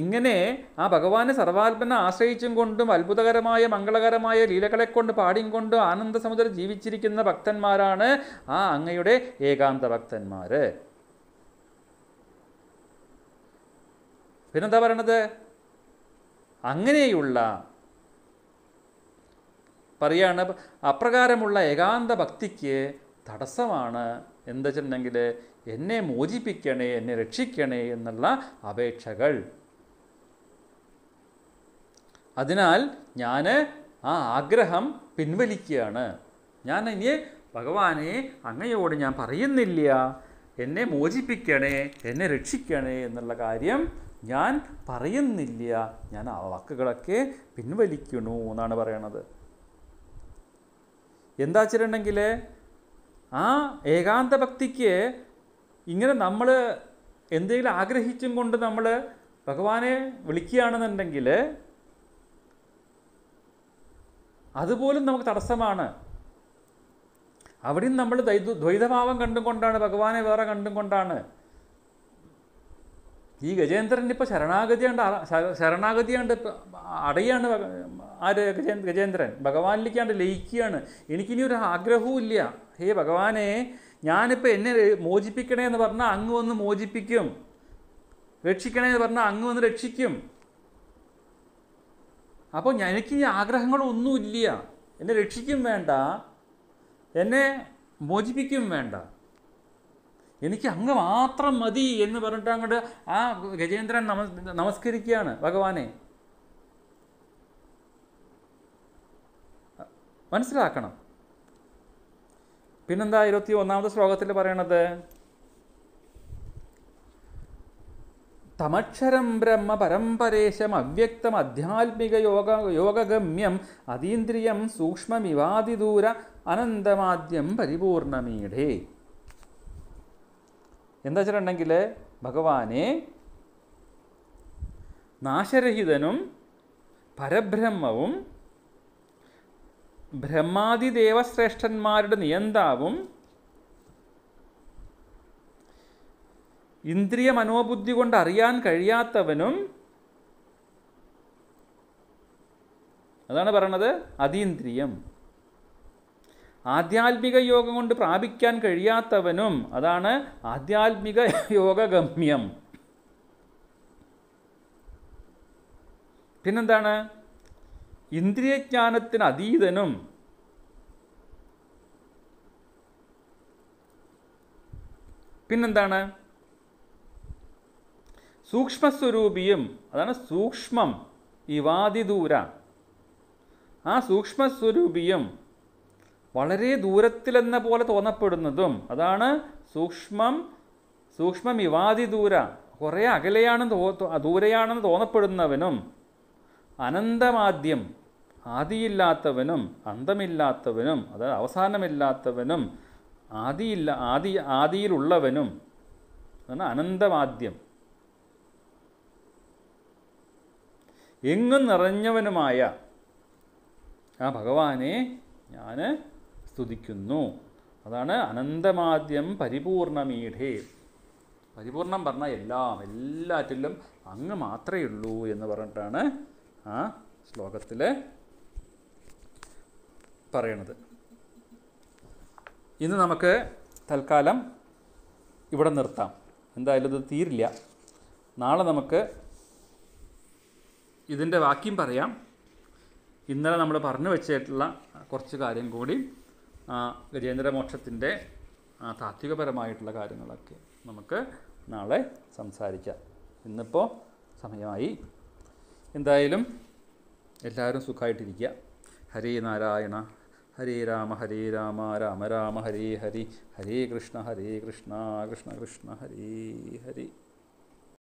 ഇങ്ങനെ ആ ഭഗവാനെ സർവാത്മനെ ആശ്രയിച്ചും കൊണ്ടും അത്ഭുതകരമായ മംഗളകരമായ ലീലകളെ കൊണ്ട് പാടിയും കൊണ്ടും ആനന്ദ സമുദ്രം ജീവിച്ചിരിക്കുന്ന ഭക്തന്മാരാണ് ആ അങ്ങയുടെ ഏകാന്ത ഭക്തന്മാർ പിന്നെന്താ പറയണത് അങ്ങനെയുള്ള പറയാണ് അപ്രകാരമുള്ള ഏകാന്ത ഭക്തിക്ക് തടസ്സമാണ് എന്താ വെച്ചിട്ടുണ്ടെങ്കിൽ എന്നെ മോചിപ്പിക്കണേ എന്നെ രക്ഷിക്കണേ എന്നുള്ള അപേക്ഷകൾ അതിനാൽ ഞാൻ ആ ആഗ്രഹം പിൻവലിക്കുകയാണ് ഞാൻ ഇനി ഭഗവാനെ അങ്ങയോട് ഞാൻ പറയുന്നില്ല എന്നെ മോചിപ്പിക്കണേ എന്നെ രക്ഷിക്കണേ എന്നുള്ള കാര്യം ഞാൻ പറയുന്നില്ല ഞാൻ ആ വാക്കുകളൊക്കെ പിൻവലിക്കണു എന്നാണ് പറയണത് എന്താ വെച്ചിട്ടുണ്ടെങ്കിൽ ആ ഏകാന്ത ഭക്തിക്ക് ഇങ്ങനെ നമ്മൾ എന്തെങ്കിലും ആഗ്രഹിച്ചും കൊണ്ട് നമ്മൾ ഭഗവാനെ വിളിക്കുകയാണെന്നുണ്ടെങ്കിൽ അതുപോലും നമുക്ക് തടസ്സമാണ് അവിടെയും നമ്മൾ ദ്വൈത ദ്വൈതഭാവം കണ്ടുകൊണ്ടാണ് ഭഗവാനെ വേറെ കണ്ടുകൊണ്ടാണ് ഈ ഗജേന്ദ്രൻ ഇപ്പോൾ ശരണാഗതി ഉണ്ട് ശരണാഗതി ഉണ്ട് അടയാണ് ആര് ഗജേന്ദ്രൻ ഭഗവാനിലേക്കാണ്ട് ലയിക്കുകയാണ് എനിക്കിനി ഒരു ആഗ്രഹവും ഇല്ല ഹേ ഭഗവാനെ ഞാനിപ്പോൾ എന്നെ മോചിപ്പിക്കണേ എന്ന് പറഞ്ഞാൽ അങ്ങ് വന്ന് മോചിപ്പിക്കും രക്ഷിക്കണേ എന്ന് പറഞ്ഞാൽ അങ്ങ് വന്ന് രക്ഷിക്കും അപ്പോൾ എനിക്ക് ഈ ആഗ്രഹങ്ങളൊന്നുമില്ല എന്നെ രക്ഷിക്കും വേണ്ട എന്നെ മോചിപ്പിക്കും വേണ്ട എനിക്ക് അങ്ങ് മാത്രം മതി എന്ന് പറഞ്ഞിട്ട് അങ്ങോട്ട് ആ ഗജേന്ദ്രൻ നമ നമസ്കരിക്കുകയാണ് ഭഗവാനെ മനസ്സിലാക്കണം പിന്നെന്താ ഇരുപത്തി ഒന്നാമത്തെ ശ്ലോകത്തിൽ പറയണത് തമക്ഷരം ബ്രഹ്മ പരമ്പരേശം അവ്യക്തം അധ്യാത്മിക യോഗ യോഗഗമ്യം അതീന്ദ്രിയം സൂക്ഷ്മമിവാതിദൂര അനന്തമാദ്യം പരിപൂർണമീഡേ എന്താ വെച്ചിട്ടുണ്ടെങ്കിൽ ഭഗവാനെ നാശരഹിതനും പരബ്രഹ്മവും ബ്രഹ്മാതി ദേവശ്രേഷ്ഠന്മാരുടെ നിയന്താവും ഇന്ദ്രിയ മനോബുദ്ധി കൊണ്ട് അറിയാൻ കഴിയാത്തവനും അതാണ് പറയണത് അതീന്ദ്രിയം ആധ്യാത്മിക യോഗം കൊണ്ട് പ്രാപിക്കാൻ കഴിയാത്തവനും അതാണ് ആധ്യാത്മിക യോഗഗമ്യം പിന്നെന്താണ് ഇന്ദ്രിയജ്ഞാനത്തിന് അതീതനും പിന്നെന്താണ് സൂക്ഷ്മസ്വരൂപിയും അതാണ് സൂക്ഷ്മം ദൂര ആ സൂക്ഷ്മസ്വരൂപിയും വളരെ ദൂരത്തിലെന്ന പോലെ തോന്നപ്പെടുന്നതും അതാണ് സൂക്ഷ്മം സൂക്ഷ്മം ദൂര കുറേ അകലെയാണെന്ന് തോ ദൂരെയാണെന്ന് തോന്നപ്പെടുന്നവനും അനന്തമാദ്യം ആദിയില്ലാത്തവനും അന്തമില്ലാത്തവനും അതായത് അവസാനമില്ലാത്തവനും ആദിയില്ല ആദി ആദിയിലുള്ളവനും അതാണ് അനന്തമാദ്യം എങ്ങും നിറഞ്ഞവനുമായ ആ ഭഗവാനെ ഞാൻ സ്തുതിക്കുന്നു അതാണ് അനന്തമാദ്യം പരിപൂർണമീഠേ പരിപൂർണം പറഞ്ഞാൽ എല്ലാം എല്ലാറ്റിലും അങ്ങ് മാത്രമേ ഉള്ളൂ എന്ന് പറഞ്ഞിട്ടാണ് ആ ശ്ലോകത്തിൽ പറയണത് ഇന്ന് നമുക്ക് തൽക്കാലം ഇവിടെ നിർത്താം എന്തായാലും ഇത് തീരില്ല നാളെ നമുക്ക് ഇതിൻ്റെ വാക്യം പറയാം ഇന്നലെ നമ്മൾ പറഞ്ഞു വെച്ചിട്ടുള്ള കുറച്ച് കാര്യം കൂടി ഗജേന്ദ്രമോക്ഷത്തിൻ്റെ താത്വികപരമായിട്ടുള്ള കാര്യങ്ങളൊക്കെ നമുക്ക് നാളെ സംസാരിക്കാം ഇന്നിപ്പോൾ സമയമായി എന്തായാലും എല്ലാവരും സുഖമായിട്ടിരിക്കുക ഹരേ നാരായണ ഹരേ രാമ ഹരേ രാമ രാമ രാമ ഹരേ ഹരി ഹരേ കൃഷ്ണ ഹരേ കൃഷ്ണ കൃഷ്ണ കൃഷ്ണ ഹരേ ഹരി